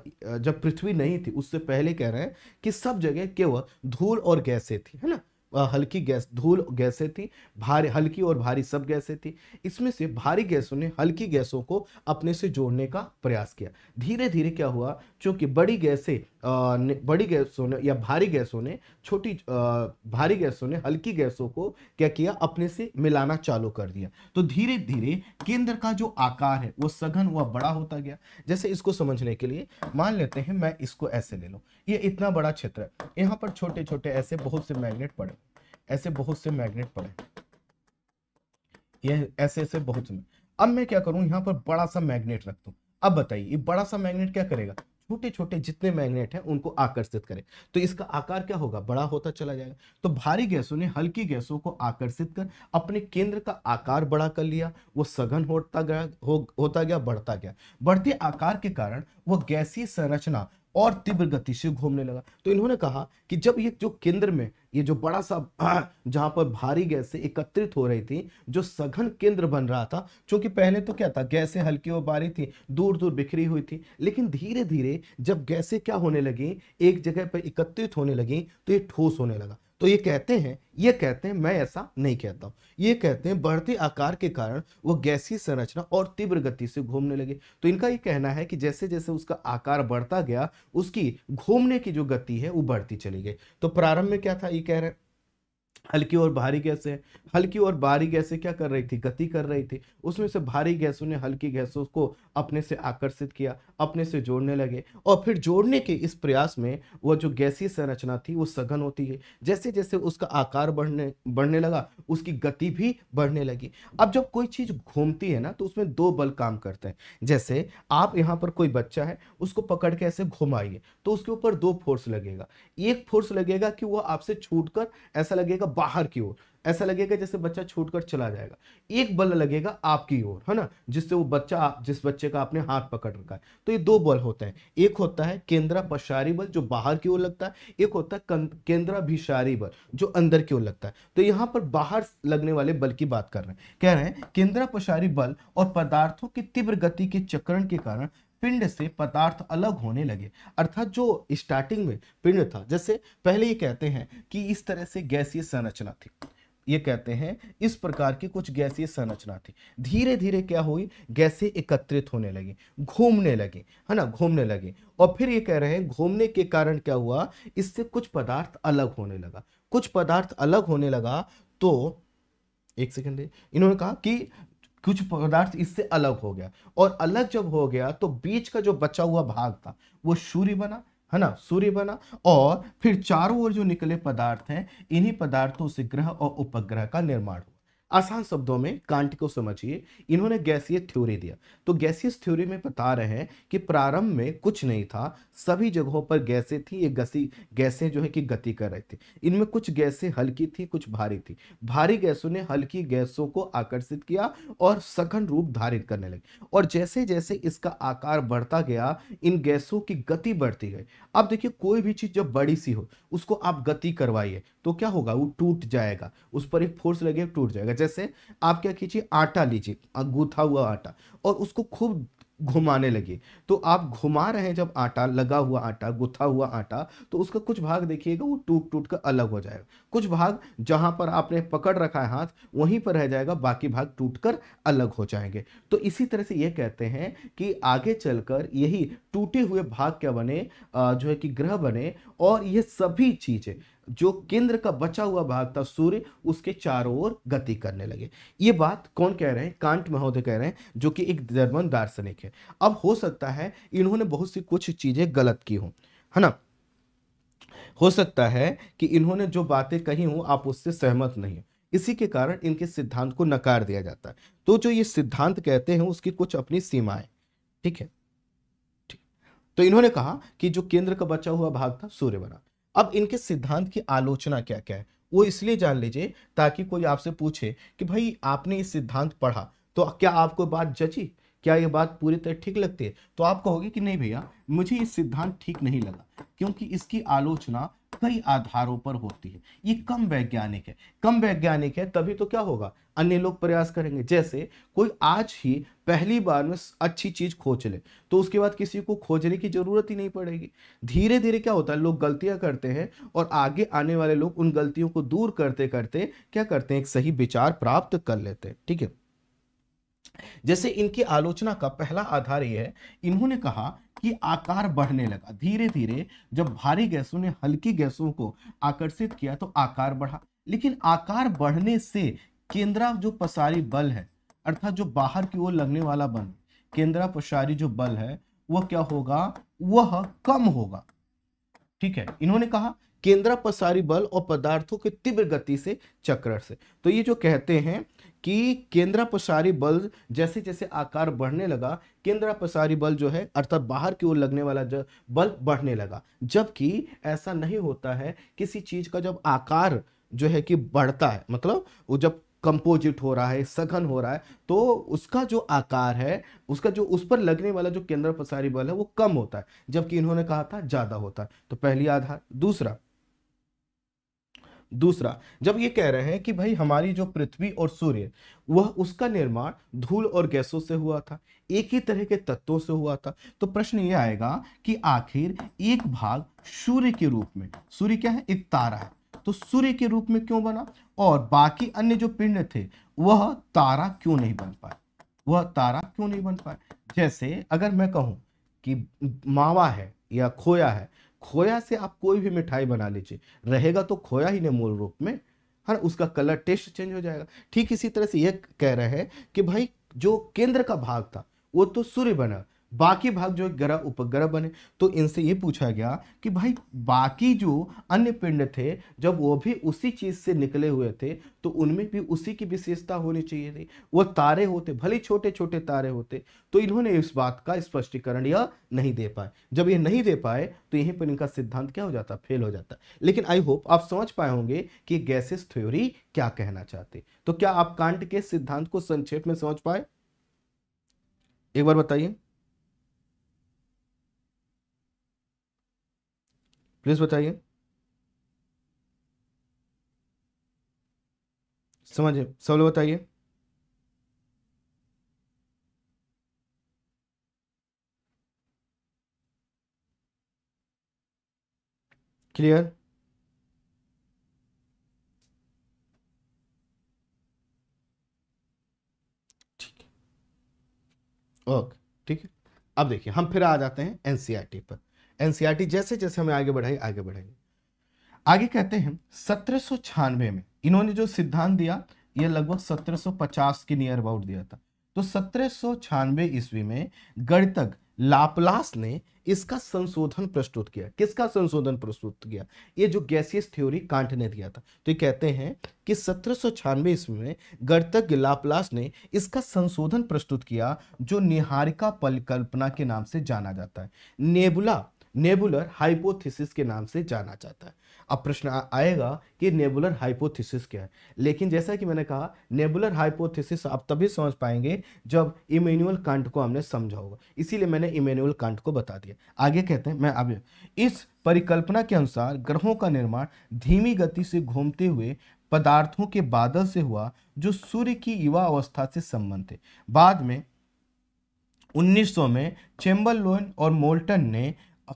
जब पृथ्वी नहीं थी उससे पहले कह रहे हैं कि सब जगह केवल धूल और गैसें थी है ना हल्की गैस धूल गैसें थी भारी हल्की और भारी सब गैसें थी इसमें से भारी गैसों ने हल्की गैसों को अपने से जोड़ने का प्रयास किया धीरे धीरे क्या हुआ चूंकि बड़ी गैसें बड़ी गैसों ने या भारी गैसों ने छोटी भारी गैसों ने हल्की गैसों को क्या किया अपने से मिलाना चालू कर दिया तो धीरे धीरे केंद्र का जो आकार है वो सघन हुआ बड़ा होता गया जैसे इसको समझने के लिए मान लेते हैं मैं इसको ऐसे ले लूँ ये इतना बड़ा क्षेत्र है यहाँ पर छोटे छोटे ऐसे बहुत से मैग्नेट पड़े ऐसे बहुत से मैग्नेट पड़े ये ऐसे ऐसे बहुत से अब मैं क्या करूँ यहाँ पर बड़ा सा मैग्नेट रख दूँ अब बताइए ये बड़ा सा मैग्नेट क्या करेगा छोटे छोटे जितने मैग्नेट हैं उनको आकर्षित करें तो इसका आकार क्या होगा बड़ा होता चला जाएगा तो भारी गैसों ने हल्की गैसों को आकर्षित कर अपने केंद्र का आकार बड़ा कर लिया वो सघन होता गया हो, होता गया बढ़ता गया बढ़ते आकार के कारण वह गैसीय संरचना और तीव्र गति से घूमने लगा तो इन्होंने कहा कि जब ये जो केंद्र में ये जो बड़ा सा जहां पर भारी गैसें एकत्रित हो रही थी जो सघन केंद्र बन रहा था क्योंकि पहले तो क्या था गैसें हल्की और भारी थी दूर दूर बिखरी हुई थी लेकिन धीरे धीरे जब गैसें क्या होने लगी एक जगह पर एकत्रित होने लगी तो ये ठोस होने लगा तो ये कहते हैं ये कहते हैं मैं ऐसा नहीं कहता हूँ ये कहते हैं बढ़ते आकार के कारण वो गैसीय संरचना और तीव्र गति से घूमने लगे तो इनका ये कहना है कि जैसे जैसे उसका आकार बढ़ता गया उसकी घूमने की जो गति है वो बढ़ती चली गई तो प्रारंभ में क्या था ये कह रहे हल्की और भारी गैसें हल्की और भारी गैसें क्या कर रही थी गति कर रही थी उसमें से भारी गैसों ने हल्की गैसों को अपने से आकर्षित किया अपने से जोड़ने लगे और फिर जोड़ने के इस प्रयास में वह जो गैसीय संरचना थी वो सघन होती है जैसे जैसे उसका आकार बढ़ने बढ़ने लगा उसकी गति भी बढ़ने लगी अब जब कोई चीज़ घूमती है ना तो उसमें दो बल काम करते हैं जैसे आप यहाँ पर कोई बच्चा है उसको पकड़ के ऐसे घुमाइए तो उसके ऊपर दो फोर्स लगेगा एक फोर्स लगेगा कि वह आपसे छूट ऐसा लगेगा बाहर की ओर ऐसा लगेगा जैसे बच्चा छूटकर चला जाएगा एक बल लगेगा आपकी ओर है ना जिससे वो बच्चा जिस बच्चे का आपने हाथ पकड़ रखा है तो ये दो बल होते हैं एक होता है केंद्रा पशारी बल जो बाहर की ओर लगता है एक होता है केंद्रा केंद्राभिसारी बल जो अंदर की ओर लगता है तो यहाँ पर बाहर लगने वाले बल की बात कर रहे हैं कह रहे हैं केंद्रा पशारी बल और पदार्थों की तीव्र गति के चक्रण के कारण पिंड से पदार्थ अलग होने लगे अर्थात जो स्टार्टिंग में पिंड था जैसे पहले ये कहते हैं कि इस तरह से गैसीय संरचना थी ये कहते हैं इस प्रकार की कुछ गैसीय संरचना थी धीरे धीरे क्या हुई गैसें एकत्रित होने लगी घूमने लगी है ना घूमने लगी और फिर ये कह रहे हैं घूमने के कारण क्या हुआ इससे कुछ पदार्थ अलग होने लगा कुछ पदार्थ अलग होने लगा तो एक सेकंड इन्होंने कहा कि कुछ पदार्थ इससे अलग हो गया और अलग जब हो गया तो बीच का जो बचा हुआ भाग था वो सूर्य बना है ना सूर्य बना और फिर चारों ओर जो निकले पदार्थ हैं इन्हीं पदार्थों से ग्रह और उपग्रह का निर्माण हुआ आसान शब्दों में कांट को समझिए इन्होंने गैसीय थ्योरी दिया तो गैसीय थ्योरी में बता रहे हैं कि प्रारंभ में कुछ नहीं था सभी जगहों पर गैसें थी ये गसी गैसें जो है कि गति कर रही थी इनमें कुछ गैसें हल्की थी कुछ भारी थी भारी गैसों ने हल्की गैसों को आकर्षित किया और सघन रूप धारित करने लगे और जैसे जैसे इसका आकार बढ़ता गया इन गैसों की गति बढ़ती गई अब देखिए कोई भी चीज़ जब बड़ी सी हो उसको आप गति करवाइए तो क्या होगा वो टूट जाएगा उस पर एक फोर्स लगे टूट जाएगा जैसे आप क्या कीजिए आटा लीजिए गूथा हुआ आटा और उसको खूब घुमाने लगे तो आप घुमा रहे हैं जब आटा लगा हुआ आटा गुथा हुआ आटा तो उसका कुछ भाग देखिएगा वो टूट टूट कर अलग हो जाएगा कुछ भाग जहां पर आपने पकड़ रखा है हाथ वहीं पर रह जाएगा बाकी भाग टूट कर अलग हो जाएंगे तो इसी तरह से ये कहते हैं कि आगे चलकर यही टूटे हुए भाग क्या बने जो है कि ग्रह बने और ये सभी चीज़ें जो केंद्र का बचा हुआ भाग था सूर्य उसके चारों ओर गति करने लगे ये बात कौन कह रहे हैं कांट महोदय कह रहे हैं जो कि एक जर्मन दार्शनिक है अब हो सकता है इन्होंने बहुत सी कुछ चीजें गलत की हों है ना हो सकता है कि इन्होंने जो बातें कही हों आप उससे सहमत नहीं इसी के कारण इनके सिद्धांत को नकार दिया जाता है तो जो ये सिद्धांत कहते हैं उसकी कुछ अपनी सीमाएं ठीक है तो इन्होंने कहा कि जो केंद्र का बचा हुआ भाग था सूर्य बना अब इनके सिद्धांत की आलोचना क्या क्या है वो इसलिए जान लीजिए ताकि कोई आपसे पूछे कि भाई आपने ये सिद्धांत पढ़ा तो क्या आपको बात जची क्या ये बात पूरी तरह ठीक लगती है तो आप कहोगे कि नहीं भैया मुझे ये सिद्धांत ठीक नहीं लगा क्योंकि इसकी आलोचना कई आधारों पर होती है ये कम वैज्ञानिक है कम वैज्ञानिक है तभी तो क्या होगा अन्य लोग प्रयास करेंगे जैसे कोई आज ही पहली बार में अच्छी चीज खोज ले तो उसके बाद किसी को खोजने की जरूरत ही नहीं पड़ेगी धीरे धीरे क्या होता है लोग गलतियां करते हैं और आगे आने वाले लोग उन गलतियों को दूर करते करते क्या करते हैं एक सही विचार प्राप्त कर लेते हैं ठीक है जैसे इनकी आलोचना का पहला आधार यह है इन्होंने कहा कि आकार बढ़ने लगा धीरे धीरे जब भारी गैसों ने हल्की गैसों को आकर्षित किया तो आकार बढ़ा लेकिन आकार बढ़ने से केंद्रा जो पसारी बल है अर्थात जो बाहर की ओर लगने वाला बल केंद्रा पसारी जो बल है वह क्या होगा वह कम होगा ठीक है इन्होंने कहा केंद्रा पसारी बल और पदार्थों के तीव्र गति से चक्र से तो ये जो कहते हैं कि केंद्रापसारी बल जैसे जैसे आकार बढ़ने लगा केंद्रापसारी बल जो है अर्थात बाहर की ओर लगने वाला जो बल बढ़ने लगा जबकि ऐसा नहीं होता है किसी चीज का जब आकार जो है कि बढ़ता है मतलब वो जब कंपोजिट हो रहा है सघन हो रहा है तो उसका जो आकार है उसका जो उस पर लगने वाला जो केंद्र प्रसारी बल है वो कम होता है जबकि इन्होंने कहा था ज़्यादा होता है तो पहली आधार दूसरा दूसरा जब ये कह रहे हैं कि भाई हमारी जो पृथ्वी और सूर्य वह उसका निर्माण धूल और गैसों से हुआ था एक ही तरह के तत्वों से हुआ था तो प्रश्न ये आएगा कि आखिर एक भाग सूर्य के रूप में सूर्य क्या है एक तारा है तो सूर्य के रूप में क्यों बना और बाकी अन्य जो पिंड थे वह तारा क्यों नहीं बन पाए वह तारा क्यों नहीं बन पाए जैसे अगर मैं कहूं कि मावा है या खोया है खोया से आप कोई भी मिठाई बना लीजिए रहेगा तो खोया ही नहीं मूल रूप में है हाँ, ना उसका कलर टेस्ट चेंज हो जाएगा ठीक इसी तरह से यह कह रहे हैं कि भाई जो केंद्र का भाग था वो तो सूर्य बना बाकी भाग जो ग्रह उपग्रह बने तो इनसे ये पूछा गया कि भाई बाकी जो अन्य पिंड थे जब वो भी उसी चीज़ से निकले हुए थे तो उनमें भी उसी की विशेषता होनी चाहिए थी वो तारे होते भले छोटे छोटे तारे होते तो इन्होंने इस बात का स्पष्टीकरण यह नहीं दे पाए जब ये नहीं दे पाए तो यहीं पर इनका सिद्धांत क्या हो जाता फेल हो जाता लेकिन आई होप आप समझ पाए होंगे कि गैसेस थ्योरी क्या कहना चाहते तो क्या आप कांट के सिद्धांत को संक्षेप में समझ पाए एक बार बताइए प्लीज़ बताइए समझे सब लोग बताइए क्लियर ठीक है ओके ठीक है अब देखिए हम फिर आ जाते हैं एनसीईआरटी पर एनसीआरटी जैसे जैसे हमें आगे बढ़ाई आगे बढ़ाई आगे कहते हैं सत्रह में इन्होंने जो सिद्धांत दिया ये लगभग 1750 के नियर अबाउट दिया था तो सत्रह ईस्वी में गणितज्ञ लापलास ने इसका संशोधन प्रस्तुत किया किसका संशोधन प्रस्तुत किया ये जो गैसियस थ्योरी कांट ने दिया था तो ये कहते हैं कि सत्रह ईस्वी में गणतज्ञ लापलास ने इसका संशोधन प्रस्तुत किया जो निहारिका परिकल्पना के नाम से जाना जाता है नेबुला नेबुलर हाइपोथेसिस के नाम से जाना जाता है अब प्रश्न आएगा कि नेबुलर हाइपोथेसिस क्या है लेकिन जैसा कि मैंने कहा नेबुलर हाइपोथेसिस आप तभी समझ पाएंगे जब इमेनुअल कांट को हमने समझा होगा इसीलिए मैंने इमेनुअल कांट को बता दिया आगे कहते हैं मैं अब इस परिकल्पना के अनुसार ग्रहों का निर्माण धीमी गति से घूमते हुए पदार्थों के बादल से हुआ जो सूर्य की युवा अवस्था से संबंध थे बाद में 1900 में चेम्बरलोन और मोल्टन ने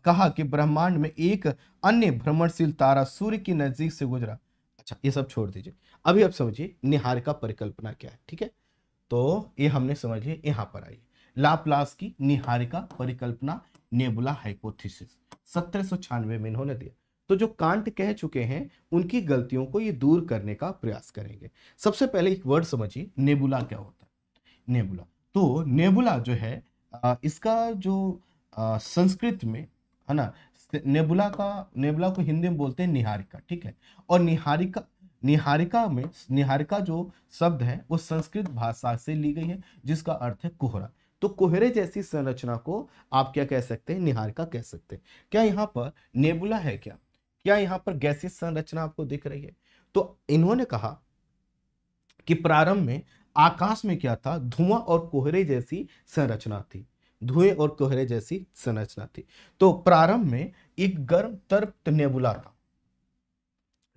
कहा कि ब्रह्मांड में एक अन्य भ्रमणशील तारा सूर्य के नजदीक से गुजरा अच्छा ये सब छोड़ दीजिए अभी आप समझिए निहार का परिकल्पना क्या है ठीक है तो ये हमने समझ लिया यहाँ पर आइए लाप्लास की निहारिका परिकल्पना नेबुला हाइपोथेसिस सत्रह सौ छियानवे में इन्होंने दिया तो जो कांट कह चुके हैं उनकी गलतियों को ये दूर करने का प्रयास करेंगे सबसे पहले एक वर्ड समझिए नेबुला क्या होता है नेबुला तो नेबुला जो है इसका जो संस्कृत में है ना नेबुला का नेबुला को हिंदी में बोलते हैं निहारिका ठीक है और निहारिका निहारिका में निहारिका जो शब्द है वो संस्कृत भाषा से ली गई है जिसका अर्थ है कोहरा तो कोहरे जैसी संरचना को आप क्या कह सकते हैं निहारिका कह सकते हैं क्या यहाँ पर नेबुला है क्या क्या यहाँ पर गैसी संरचना आपको दिख रही है तो इन्होंने कहा कि प्रारंभ में आकाश में क्या था धुआं और कोहरे जैसी संरचना थी धुएं और कोहरे जैसी संरचना थी तो प्रारंभ में एक गर्म तर्प्त नेबुला था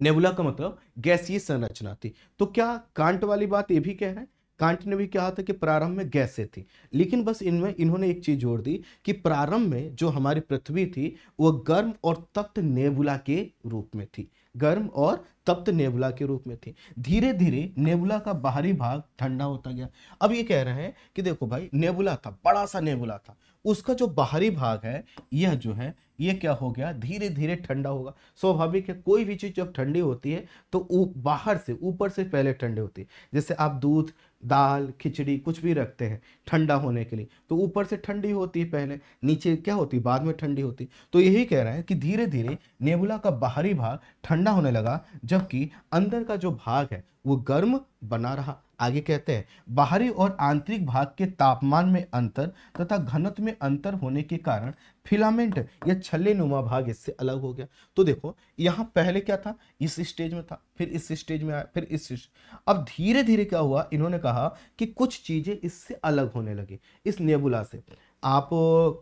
नेबुला का मतलब गैसीय संरचना थी तो क्या कांट वाली बात ये भी कह रहे हैं कांट ने भी कहा था कि प्रारंभ में गैसें थी लेकिन बस इनमें इन्होंने एक चीज जोड़ दी कि प्रारंभ में जो हमारी पृथ्वी थी वह गर्म और तप्त नेबुला के रूप में थी गर्म और तप्त नेबुला के रूप में थी धीरे धीरे नेबुला का बाहरी भाग ठंडा होता गया अब ये कह रहे हैं कि देखो भाई नेबुला था बड़ा सा नेबुला था उसका जो बाहरी भाग है यह जो है ये क्या हो गया धीरे धीरे ठंडा होगा स्वाभाविक है कोई भी चीज़ जब ठंडी होती है तो बाहर से ऊपर से पहले ठंडी होती है जैसे आप दूध दाल खिचड़ी कुछ भी रखते हैं ठंडा होने के लिए तो ऊपर से ठंडी होती है पहले नीचे क्या होती है बाद में ठंडी होती तो यही कह रहा है कि धीरे धीरे नेबुला का बाहरी भाग ठंडा होने लगा जबकि अंदर का जो भाग है वो गर्म बना रहा आगे कहते हैं बाहरी और आंतरिक भाग के तापमान में अंतर तथा घनत्व में अंतर होने के कारण फिलामेंट या छल्ले नुमा भाग इससे अलग हो गया तो देखो यहाँ पहले क्या था इस स्टेज में था फिर इस स्टेज में आया फिर इस अब धीरे धीरे क्या हुआ इन्होंने कहा कि कुछ चीज़ें इससे अलग होने लगी इस नेबुला से आप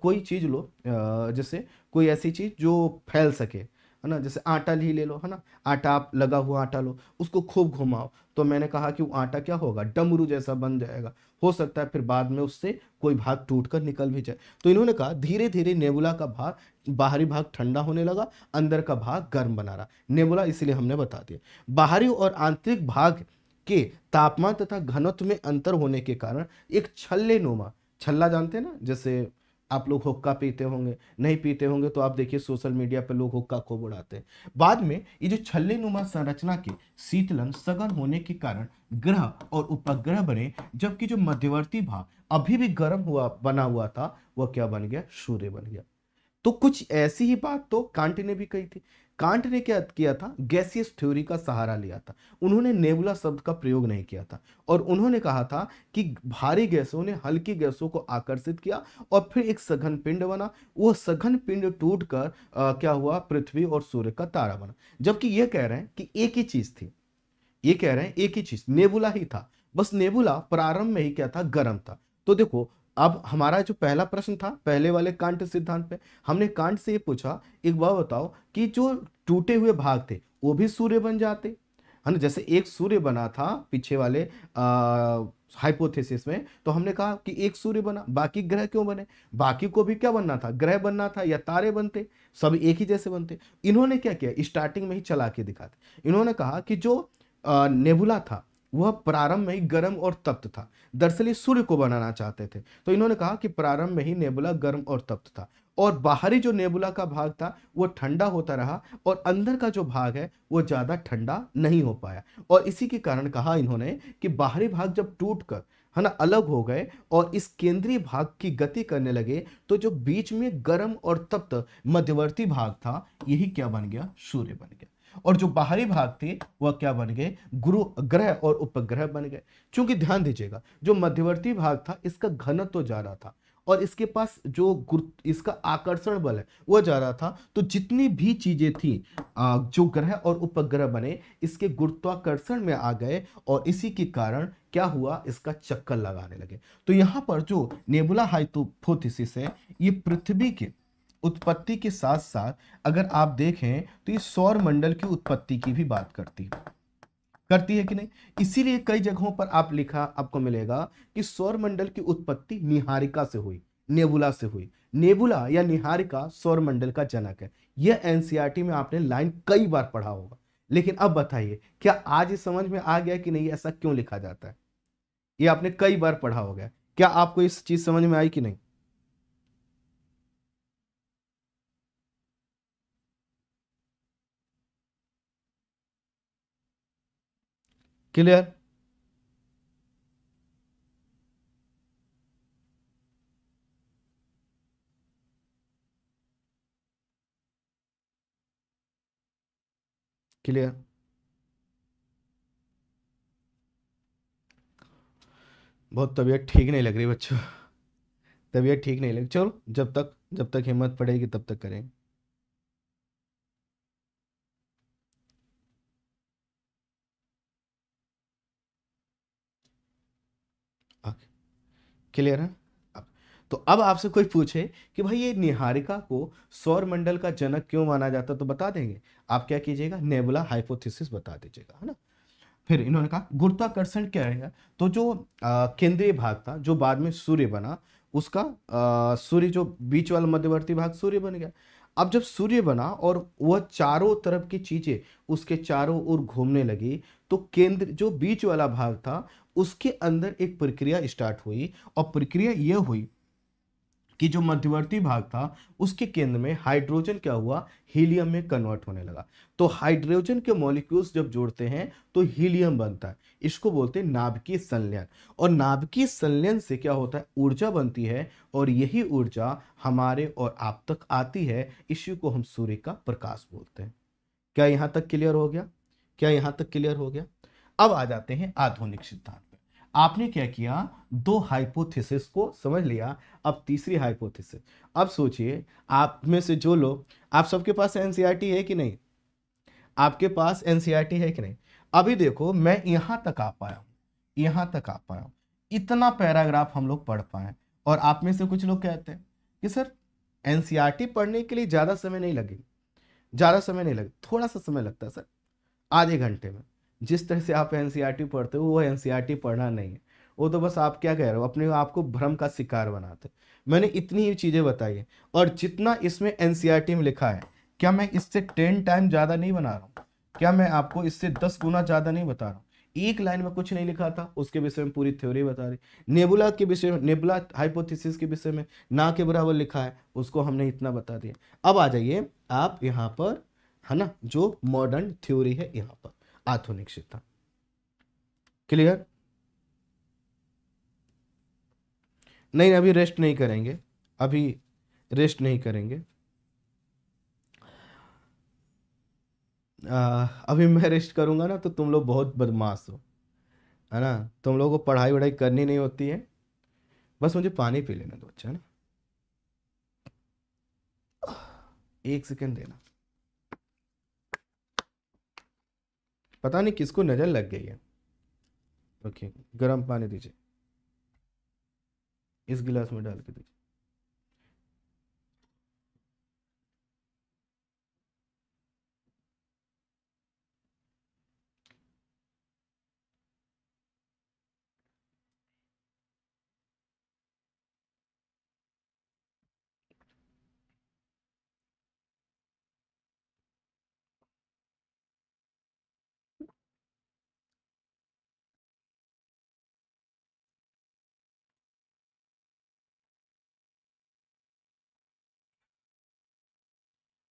कोई चीज़ लो जैसे कोई ऐसी चीज़ जो फैल सके है ना जैसे आटा ही ले लो है ना आटा आप लगा हुआ आटा लो उसको खूब घुमाओ तो मैंने कहा कि वो आटा क्या होगा डमरू जैसा बन जाएगा हो सकता है फिर बाद में उससे कोई भाग टूट कर निकल भी जाए तो इन्होंने कहा धीरे धीरे नेबुला का भाग बाहरी भाग ठंडा होने लगा अंदर का भाग गर्म बना रहा नेबुला इसलिए हमने बता दिया बाहरी और आंतरिक भाग के तापमान तथा घनत्व में अंतर होने के कारण एक छल्ले नोमा छल्ला जानते हैं ना जैसे आप लोग हुक्का पीते होंगे नहीं पीते होंगे तो आप देखिए सोशल मीडिया पर लोग हुक्का खूब उड़ाते हैं बाद में ये जो छल्ले नुमा संरचना के शीतलन सघन होने के कारण ग्रह और उपग्रह बने जबकि जो मध्यवर्ती भाग अभी भी गर्म हुआ बना हुआ था वह क्या बन गया सूर्य बन गया तो कुछ ऐसी ही बात तो कांटे ने भी कही थी कांट ने क्या किया था गैसियस थ्योरी का सहारा लिया था उन्होंने नेबुला शब्द का प्रयोग नहीं किया था और उन्होंने कहा था कि भारी गैसों ने हल्की गैसों को आकर्षित किया और फिर एक सघन पिंड बना वह सघन पिंड टूटकर क्या हुआ पृथ्वी और सूर्य का तारा बना जबकि यह कह रहे हैं कि एक ही चीज थी ये कह रहे हैं एक ही चीज नेबुला ही था बस नेबुला प्रारंभ में ही क्या था गर्म था तो देखो अब हमारा जो पहला प्रश्न था पहले वाले कांट सिद्धांत पे हमने कांट से ये पूछा एक बार बताओ कि जो टूटे हुए भाग थे वो भी सूर्य बन जाते है ना जैसे एक सूर्य बना था पीछे वाले हाइपोथेसिस में तो हमने कहा कि एक सूर्य बना बाकी ग्रह क्यों बने बाकी को भी क्या बनना था ग्रह बनना था या तारे बनते सब एक ही जैसे बनते इन्होंने क्या किया स्टार्टिंग में ही चला के दिखाते इन्होंने कहा कि जो नेबुला था वह प्रारंभ में ही गर्म और तप्त था दरअसल सूर्य को बनाना चाहते थे तो इन्होंने कहा कि प्रारंभ में ही नेबुला गर्म और तप्त था और बाहरी जो नेबुला का भाग था वो ठंडा होता रहा और अंदर का जो भाग है वो ज़्यादा ठंडा नहीं हो पाया और इसी के कारण कहा इन्होंने कि बाहरी भाग जब टूट कर है ना अलग हो गए और इस केंद्रीय भाग की गति करने लगे तो जो बीच में गर्म और तप्त मध्यवर्ती भाग था यही क्या बन गया सूर्य बन गया और जो बाहरी भाग थे वह क्या बन गए गुरु ग्रह और उपग्रह बन गए क्योंकि ध्यान दीजिएगा जो मध्यवर्ती भाग था इसका घनत्व तो जा रहा था और इसके पास जो गुरुत्व इसका आकर्षण बल है वह जा रहा था तो जितनी भी चीजें थी जो ग्रह और उपग्रह बने इसके गुरुत्वाकर्षण में आ गए और इसी के कारण क्या हुआ इसका चक्कर लगाने लगे तो यहाँ पर जो नेबुला हाइपोथेसिस है ये पृथ्वी के उत्पत्ति के साथ साथ अगर आप देखें तो ये सौर मंडल की उत्पत्ति की भी बात करती है करती है कि नहीं इसीलिए कई जगहों पर आप लिखा आपको मिलेगा कि सौर मंडल की उत्पत्ति निहारिका से हुई नेबुला से हुई नेबुला या निहारिका सौर मंडल का जनक है यह एनसीईआरटी में आपने लाइन कई बार पढ़ा होगा लेकिन अब बताइए क्या आज ये समझ में आ गया कि नहीं ऐसा क्यों लिखा जाता है यह आपने कई बार पढ़ा होगा क्या आपको इस चीज समझ में आई कि नहीं क्लियर क्लियर बहुत तबीयत ठीक नहीं लग रही बच्चों तबीयत ठीक नहीं लग चलो जब तक जब तक हिम्मत पड़ेगी तब तक करेंगे क्लियर है अब तो अब आपसे कोई पूछे कि भाई ये निहारिका को सौर मंडल का जनक क्यों माना जाता तो बता देंगे आप क्या कीजिएगा नेबुला हाइपोथेसिस बता दीजिएगा है ना फिर इन्होंने कहा गुरुत्वाकर्षण क्या है तो जो केंद्रीय भाग था जो बाद में सूर्य बना उसका सूर्य जो बीच वाला मध्यवर्ती भाग सूर्य बन गया अब जब सूर्य बना और वह चारों तरफ की चीज़ें उसके चारों ओर घूमने लगी तो केंद्र जो बीच वाला भाग था उसके अंदर एक प्रक्रिया स्टार्ट हुई और प्रक्रिया यह हुई कि जो मध्यवर्ती भाग था उसके केंद्र में हाइड्रोजन क्या हुआ हीलियम में कन्वर्ट होने लगा तो हाइड्रोजन के मॉलिक्यूल्स जब जोड़ते हैं तो हीलियम बनता है इसको बोलते हैं नाभिकीय संलयन और नाभिकीय संलयन से क्या होता है ऊर्जा बनती है और यही ऊर्जा हमारे और आप तक आती है इसी को हम सूर्य का प्रकाश बोलते हैं क्या यहाँ तक क्लियर हो गया क्या यहाँ तक क्लियर हो गया अब आ जाते हैं आधुनिक सिद्धांत आपने क्या किया दो हाइपोथेसिस को समझ लिया अब तीसरी हाइपोथेसिस अब सोचिए आप में से जो लोग आप सबके पास एन e है कि नहीं आपके पास एन e है कि नहीं अभी देखो मैं यहाँ तक आ पाया हूँ यहाँ तक आ पाया हूँ इतना पैराग्राफ हम लोग पढ़ पाए और आप में से कुछ लोग कहते हैं कि सर एन e पढ़ने के लिए ज़्यादा समय नहीं लगेगा ज़्यादा समय नहीं लगे थोड़ा सा समय लगता है सर आधे घंटे में जिस तरह से आप एन e पढ़ते हो वो एन e पढ़ना नहीं है वो तो बस आप क्या कह रहे हो अपने आप को भ्रम का शिकार बनाते मैंने इतनी ही चीज़ें बताई है और जितना इसमें एन e में लिखा है क्या मैं इससे टेन टाइम ज़्यादा नहीं बना रहा हूँ क्या मैं आपको इससे दस गुना ज़्यादा नहीं बता रहा हूँ एक लाइन में कुछ नहीं लिखा था उसके विषय में पूरी थ्योरी बता रही नेबुला के विषय में नेबुला हाइपोथेसिस के विषय में ना के बराबर लिखा है उसको हमने इतना बता दिया अब आ जाइए आप यहाँ पर है ना जो मॉडर्न थ्योरी है यहाँ पर आधुनिक सिद्धांत क्लियर नहीं अभी रेस्ट नहीं करेंगे अभी रेस्ट नहीं करेंगे आ, अभी मैं रेस्ट करूँगा ना तो तुम लोग बहुत बदमाश हो है ना तुम लोगों को पढ़ाई वढ़ाई करनी नहीं होती है बस मुझे पानी पी लेना दो अच्छा ना एक सेकेंड देना पता नहीं किसको नज़र लग गई है ओके गर्म पानी दीजिए इस गिलास में डाल के दीजिए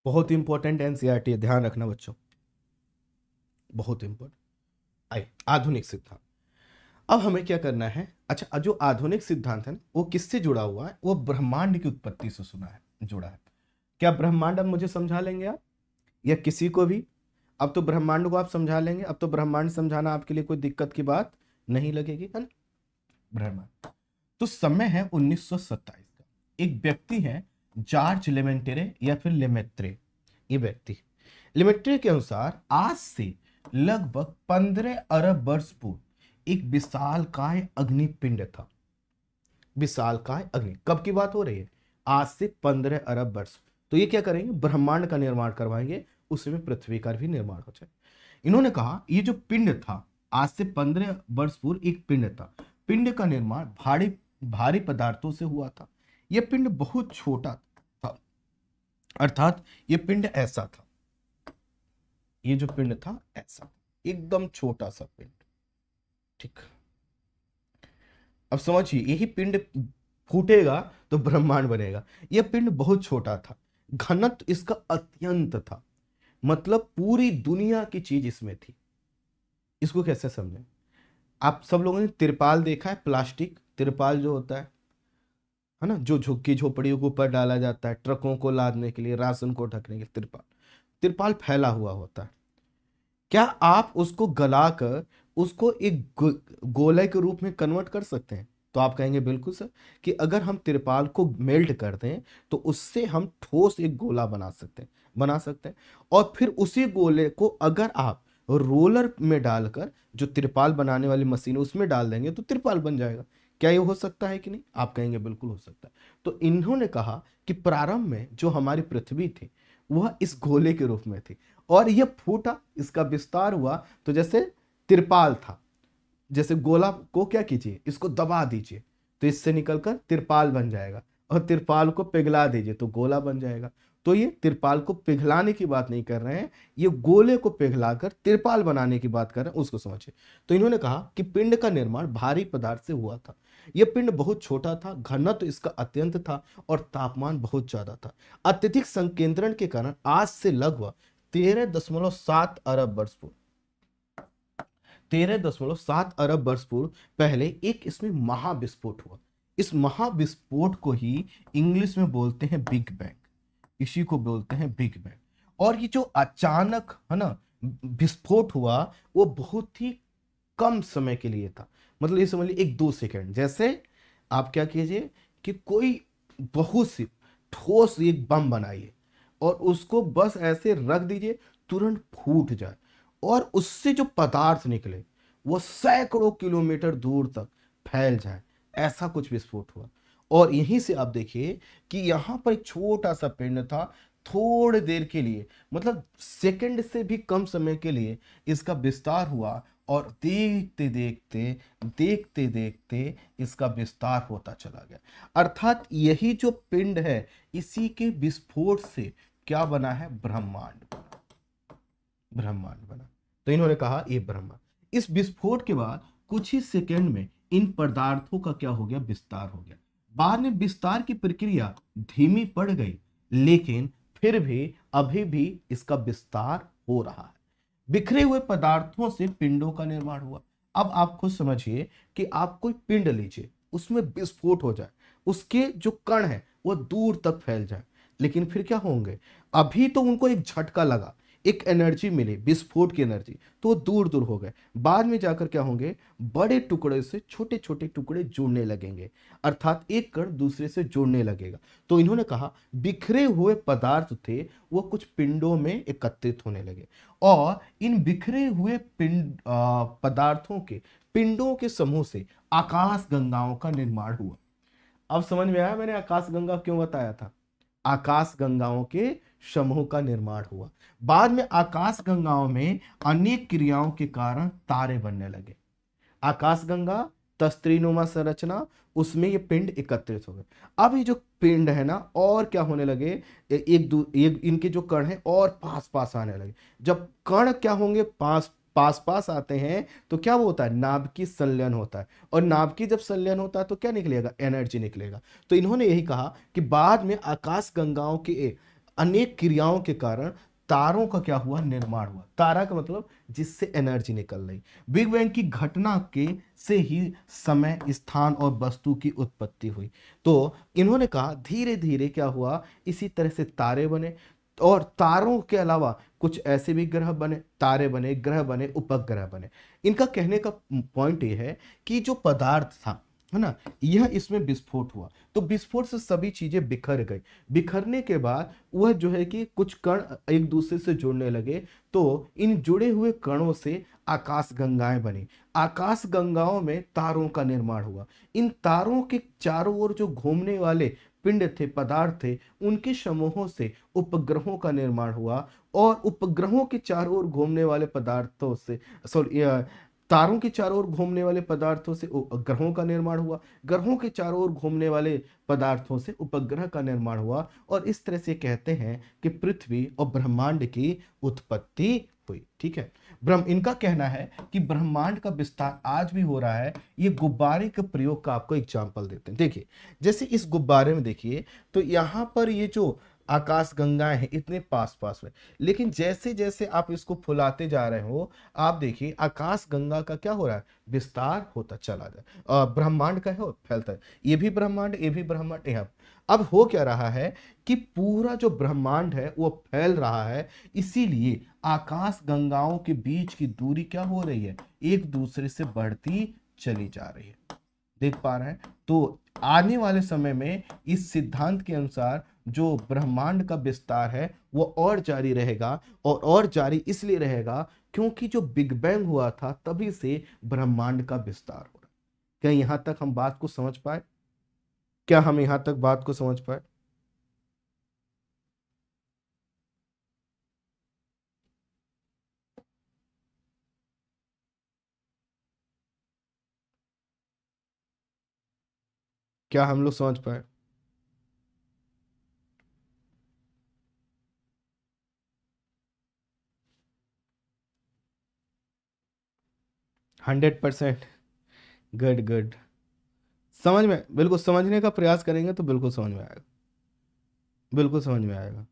बहुत इंपॉर्टेंट एनसीईआरटी e है ध्यान रखना बच्चों बहुत इंपॉर्टेंट आई आधुनिक सिद्धांत अब हमें क्या करना है अच्छा जो आधुनिक सिद्धांत है वो किससे जुड़ा हुआ है वो ब्रह्मांड की उत्पत्ति से सुना है जुड़ा है क्या ब्रह्मांड अब मुझे समझा लेंगे आप या किसी को भी अब तो ब्रह्मांड को आप समझा लेंगे अब तो ब्रह्मांड समझाना आपके लिए कोई दिक्कत की बात नहीं लगेगी है ना ब्रह्मांड तो समय है उन्नीस का एक व्यक्ति है जॉर्ज लेमेंटेरे या फिर लेमेत्रे ये व्यक्ति लेमेट्रे के अनुसार आज से लगभग पंद्रह अरब वर्ष पूर्व एक विशाल काय अग्निपिंड था विशाल काय अग्नि कब की बात हो रही है आज से पंद्रह अरब वर्ष तो ये क्या करेंगे ब्रह्मांड का निर्माण करवाएंगे उसमें पृथ्वी का भी निर्माण हो जाए इन्होंने कहा ये जो पिंड था आज से पंद्रह वर्ष पूर्व एक पिंड था पिंड का निर्माण भारी भारी पदार्थों से हुआ था ये पिंड बहुत छोटा था अर्थात ये पिंड ऐसा था ये जो पिंड था ऐसा एकदम छोटा सा पिंड ठीक अब समझिए यही पिंड फूटेगा तो ब्रह्मांड बनेगा यह पिंड बहुत छोटा था घनत्व इसका अत्यंत था मतलब पूरी दुनिया की चीज इसमें थी इसको कैसे समझें आप सब लोगों ने तिरपाल देखा है प्लास्टिक तिरपाल जो होता है है ना जो झुग्गी झोपड़ियों के ऊपर डाला जाता है ट्रकों को लादने के लिए राशन को ढकने के लिए तिरपाल तिरपाल फैला हुआ होता है क्या आप उसको गला कर उसको एक गो, गोले के रूप में कन्वर्ट कर सकते हैं तो आप कहेंगे बिल्कुल सर कि अगर हम तिरपाल को मेल्ट कर दें तो उससे हम ठोस एक गोला बना सकते हैं बना सकते हैं और फिर उसी गोले को अगर आप रोलर में डालकर जो तिरपाल बनाने वाली मशीन है उसमें डाल देंगे तो तिरपाल बन जाएगा क्या ये हो सकता है कि नहीं आप कहेंगे बिल्कुल हो सकता है तो इन्होंने कहा कि प्रारंभ में जो हमारी पृथ्वी थी वह इस गोले के रूप में थी और यह फूटा इसका विस्तार हुआ तो जैसे तिरपाल था जैसे गोला को क्या कीजिए इसको दबा दीजिए तो इससे निकलकर तिरपाल बन जाएगा और तिरपाल को पिघला दीजिए तो गोला बन जाएगा तो ये तिरपाल को पिघलाने की बात नहीं कर रहे हैं ये गोले को पिघलाकर तिरपाल बनाने की बात कर रहे हैं उसको समझिए तो इन्होंने कहा कि पिंड का निर्माण भारी पदार्थ से हुआ था यह पिंड बहुत छोटा था घनत्व तो इसका अत्यंत था और तापमान बहुत ज्यादा था अत्यधिक संकेंद्रण के कारण आज से लगभग तेरह दशमलव सात अरब वर्ष पूर्व तेरह दशमलव सात अरब वर्ष पूर्व पहले एक इसमें महाविस्फोट हुआ इस महाविस्फोट को ही इंग्लिश में बोलते हैं बिग बैंग इसी को बोलते हैं बिग बैंग और ये जो अचानक है ना विस्फोट हुआ वो बहुत ही कम समय के लिए था मतलब ये समझ लीजिए एक दो सेकेंड जैसे आप क्या कीजिए कि कोई बहुत सी ठोस एक बम बनाइए और उसको बस ऐसे रख दीजिए तुरंत फूट जाए और उससे जो पदार्थ निकले वो सैकड़ों किलोमीटर दूर तक फैल जाए ऐसा कुछ विस्फोट हुआ और यहीं से आप देखिए कि यहाँ पर एक छोटा सा पिंड था थोड़ी देर के लिए मतलब सेकंड से भी कम समय के लिए इसका विस्तार हुआ और देखते देखते देखते देखते इसका विस्तार होता चला गया अर्थात यही जो पिंड है इसी के विस्फोट से क्या बना है ब्रह्मांड बना ब्रह्मांड बना तो इन्होंने कहा ये ब्रह्मांड इस विस्फोट के बाद कुछ ही सेकेंड में इन पदार्थों का क्या हो गया विस्तार हो गया बाद में विस्तार की प्रक्रिया धीमी पड़ गई लेकिन फिर भी अभी भी इसका विस्तार हो रहा है बिखरे हुए पदार्थों से पिंडों का निर्माण हुआ अब आप खुद समझिए कि आप कोई पिंड लीजिए उसमें विस्फोट हो जाए उसके जो कण है वो दूर तक फैल जाए लेकिन फिर क्या होंगे अभी तो उनको एक झटका लगा एक एनर्जी मिली विस्फोट की एनर्जी तो वो दूर दूर हो गए बाद में जाकर क्या होंगे बड़े टुकड़े से छोटे छोटे टुकड़े जुड़ने लगेंगे अर्थात एक कण दूसरे से जुड़ने लगेगा तो इन्होंने कहा बिखरे हुए पदार्थ थे वो कुछ पिंडों में एकत्रित होने लगे और इन बिखरे हुए पिंड पदार्थों के पिंडों के समूह से आकाश गंगाओं का निर्माण हुआ अब समझ में आया मैंने आकाश गंगा क्यों बताया था आकाश गंगाओं के समूह का निर्माण हुआ बाद में आकाश गंगाओं में अनेक क्रियाओं के कारण तारे बनने लगे आकाशगंगा तस्त्रीनुमा संरचना उसमें ये पिंड एकत्रित हो गए अब ये जो पिंड है ना और क्या होने लगे एक दू एक इनके जो कण हैं और पास पास आने लगे जब कण क्या होंगे पास पास पास आते हैं तो क्या वो होता है नाभ की संलयन होता है और नाभ की जब संलयन होता है तो क्या निकलेगा एनर्जी निकलेगा तो इन्होंने यही कहा कि बाद में आकाश गंगाओं के एक अनेक क्रियाओं के कारण तारों का क्या हुआ निर्माण हुआ तारा का मतलब जिससे एनर्जी निकल रही बिग बैंग की घटना के से ही समय स्थान और वस्तु की उत्पत्ति हुई तो इन्होंने कहा धीरे धीरे क्या हुआ इसी तरह से तारे बने और तारों के अलावा कुछ ऐसे भी ग्रह बने तारे बने ग्रह बने उपग्रह बने इनका कहने का पॉइंट ये है कि जो पदार्थ था है ना यह इसमें विस्फोट हुआ तो विस्फोट से सभी चीजें बिखर गई बिखरने के बाद वह जो है कि कुछ कण एक दूसरे से जुड़ने लगे तो इन जुड़े हुए कणों से आकाश गंगाएं बनी आकाश गंगाओं में तारों का निर्माण हुआ इन तारों के चारों ओर जो घूमने वाले पिंड थे पदार्थ थे उनके समूहों से उपग्रहों का निर्माण हुआ और उपग्रहों के चारों ओर घूमने वाले पदार्थों से सॉरी तारों के चारों ओर घूमने वाले पदार्थों से ग्रहों का निर्माण हुआ ग्रहों के चारों ओर घूमने वाले पदार्थों से उपग्रह का निर्माण हुआ और इस तरह से कहते हैं कि पृथ्वी और ब्रह्मांड की उत्पत्ति हुई ठीक है ब्रह्म इनका कहना है कि ब्रह्मांड का विस्तार आज भी हो रहा है ये गुब्बारे के प्रयोग का आपको एग्जाम्पल देते हैं देखिए जैसे इस गुब्बारे में देखिए तो यहाँ पर ये जो आकाश गंगाएं हैं इतने पास पास में लेकिन जैसे जैसे आप इसको फुलाते जा रहे हो आप देखिए आकाश गंगा का क्या हो रहा है विस्तार होता चला जाए ब्रह्मांड का है फैलता है ये भी ब्रह्मांड ये भी ब्रह्मांड यहाँ अब हो क्या रहा है कि पूरा जो ब्रह्मांड है वो फैल रहा है इसीलिए आकाश गंगाओं के बीच की दूरी क्या हो रही है एक दूसरे से बढ़ती चली जा रही है देख पा रहे हैं तो आने वाले समय में इस सिद्धांत के अनुसार जो ब्रह्मांड का विस्तार है वो और जारी रहेगा और और जारी इसलिए रहेगा क्योंकि जो बिग बैंग हुआ था तभी से ब्रह्मांड का विस्तार हो रहा क्या यहां तक हम बात को समझ पाए क्या हम यहां तक बात को समझ पाए क्या हम लोग समझ पाए हंड्रेड परसेंट गुड गुड समझ में बिल्कुल समझने का प्रयास करेंगे तो बिल्कुल समझ में आएगा बिल्कुल समझ में आएगा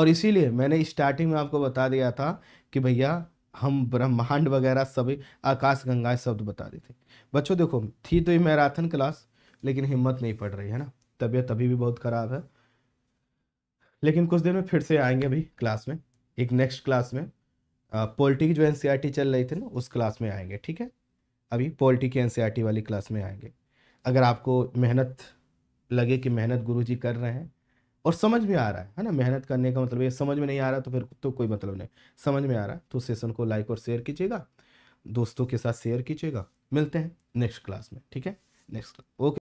और इसीलिए मैंने स्टार्टिंग में आपको बता दिया था कि भैया हम ब्रह्मांड वगैरह सभी आकाश गंगा शब्द तो बता रहे थे बच्चों देखो थी तो ये मैराथन क्लास लेकिन हिम्मत नहीं पड़ रही है ना तबीयत अभी भी बहुत ख़राब है लेकिन कुछ दिन में फिर से आएंगे अभी क्लास में एक नेक्स्ट क्लास में पोल्टी की जो एन e चल रही थी ना उस क्लास में आएंगे ठीक है अभी पोल्टी की एन e वाली क्लास में आएंगे अगर आपको मेहनत लगे कि मेहनत गुरुजी कर रहे हैं और समझ में आ रहा है है ना मेहनत करने का मतलब ये समझ में नहीं आ रहा तो फिर तो कोई मतलब नहीं समझ में आ रहा है तो सेशन को लाइक और शेयर कीजिएगा दोस्तों के साथ शेयर कीजिएगा मिलते हैं नेक्स्ट क्लास में ठीक है नेक्स्ट ओके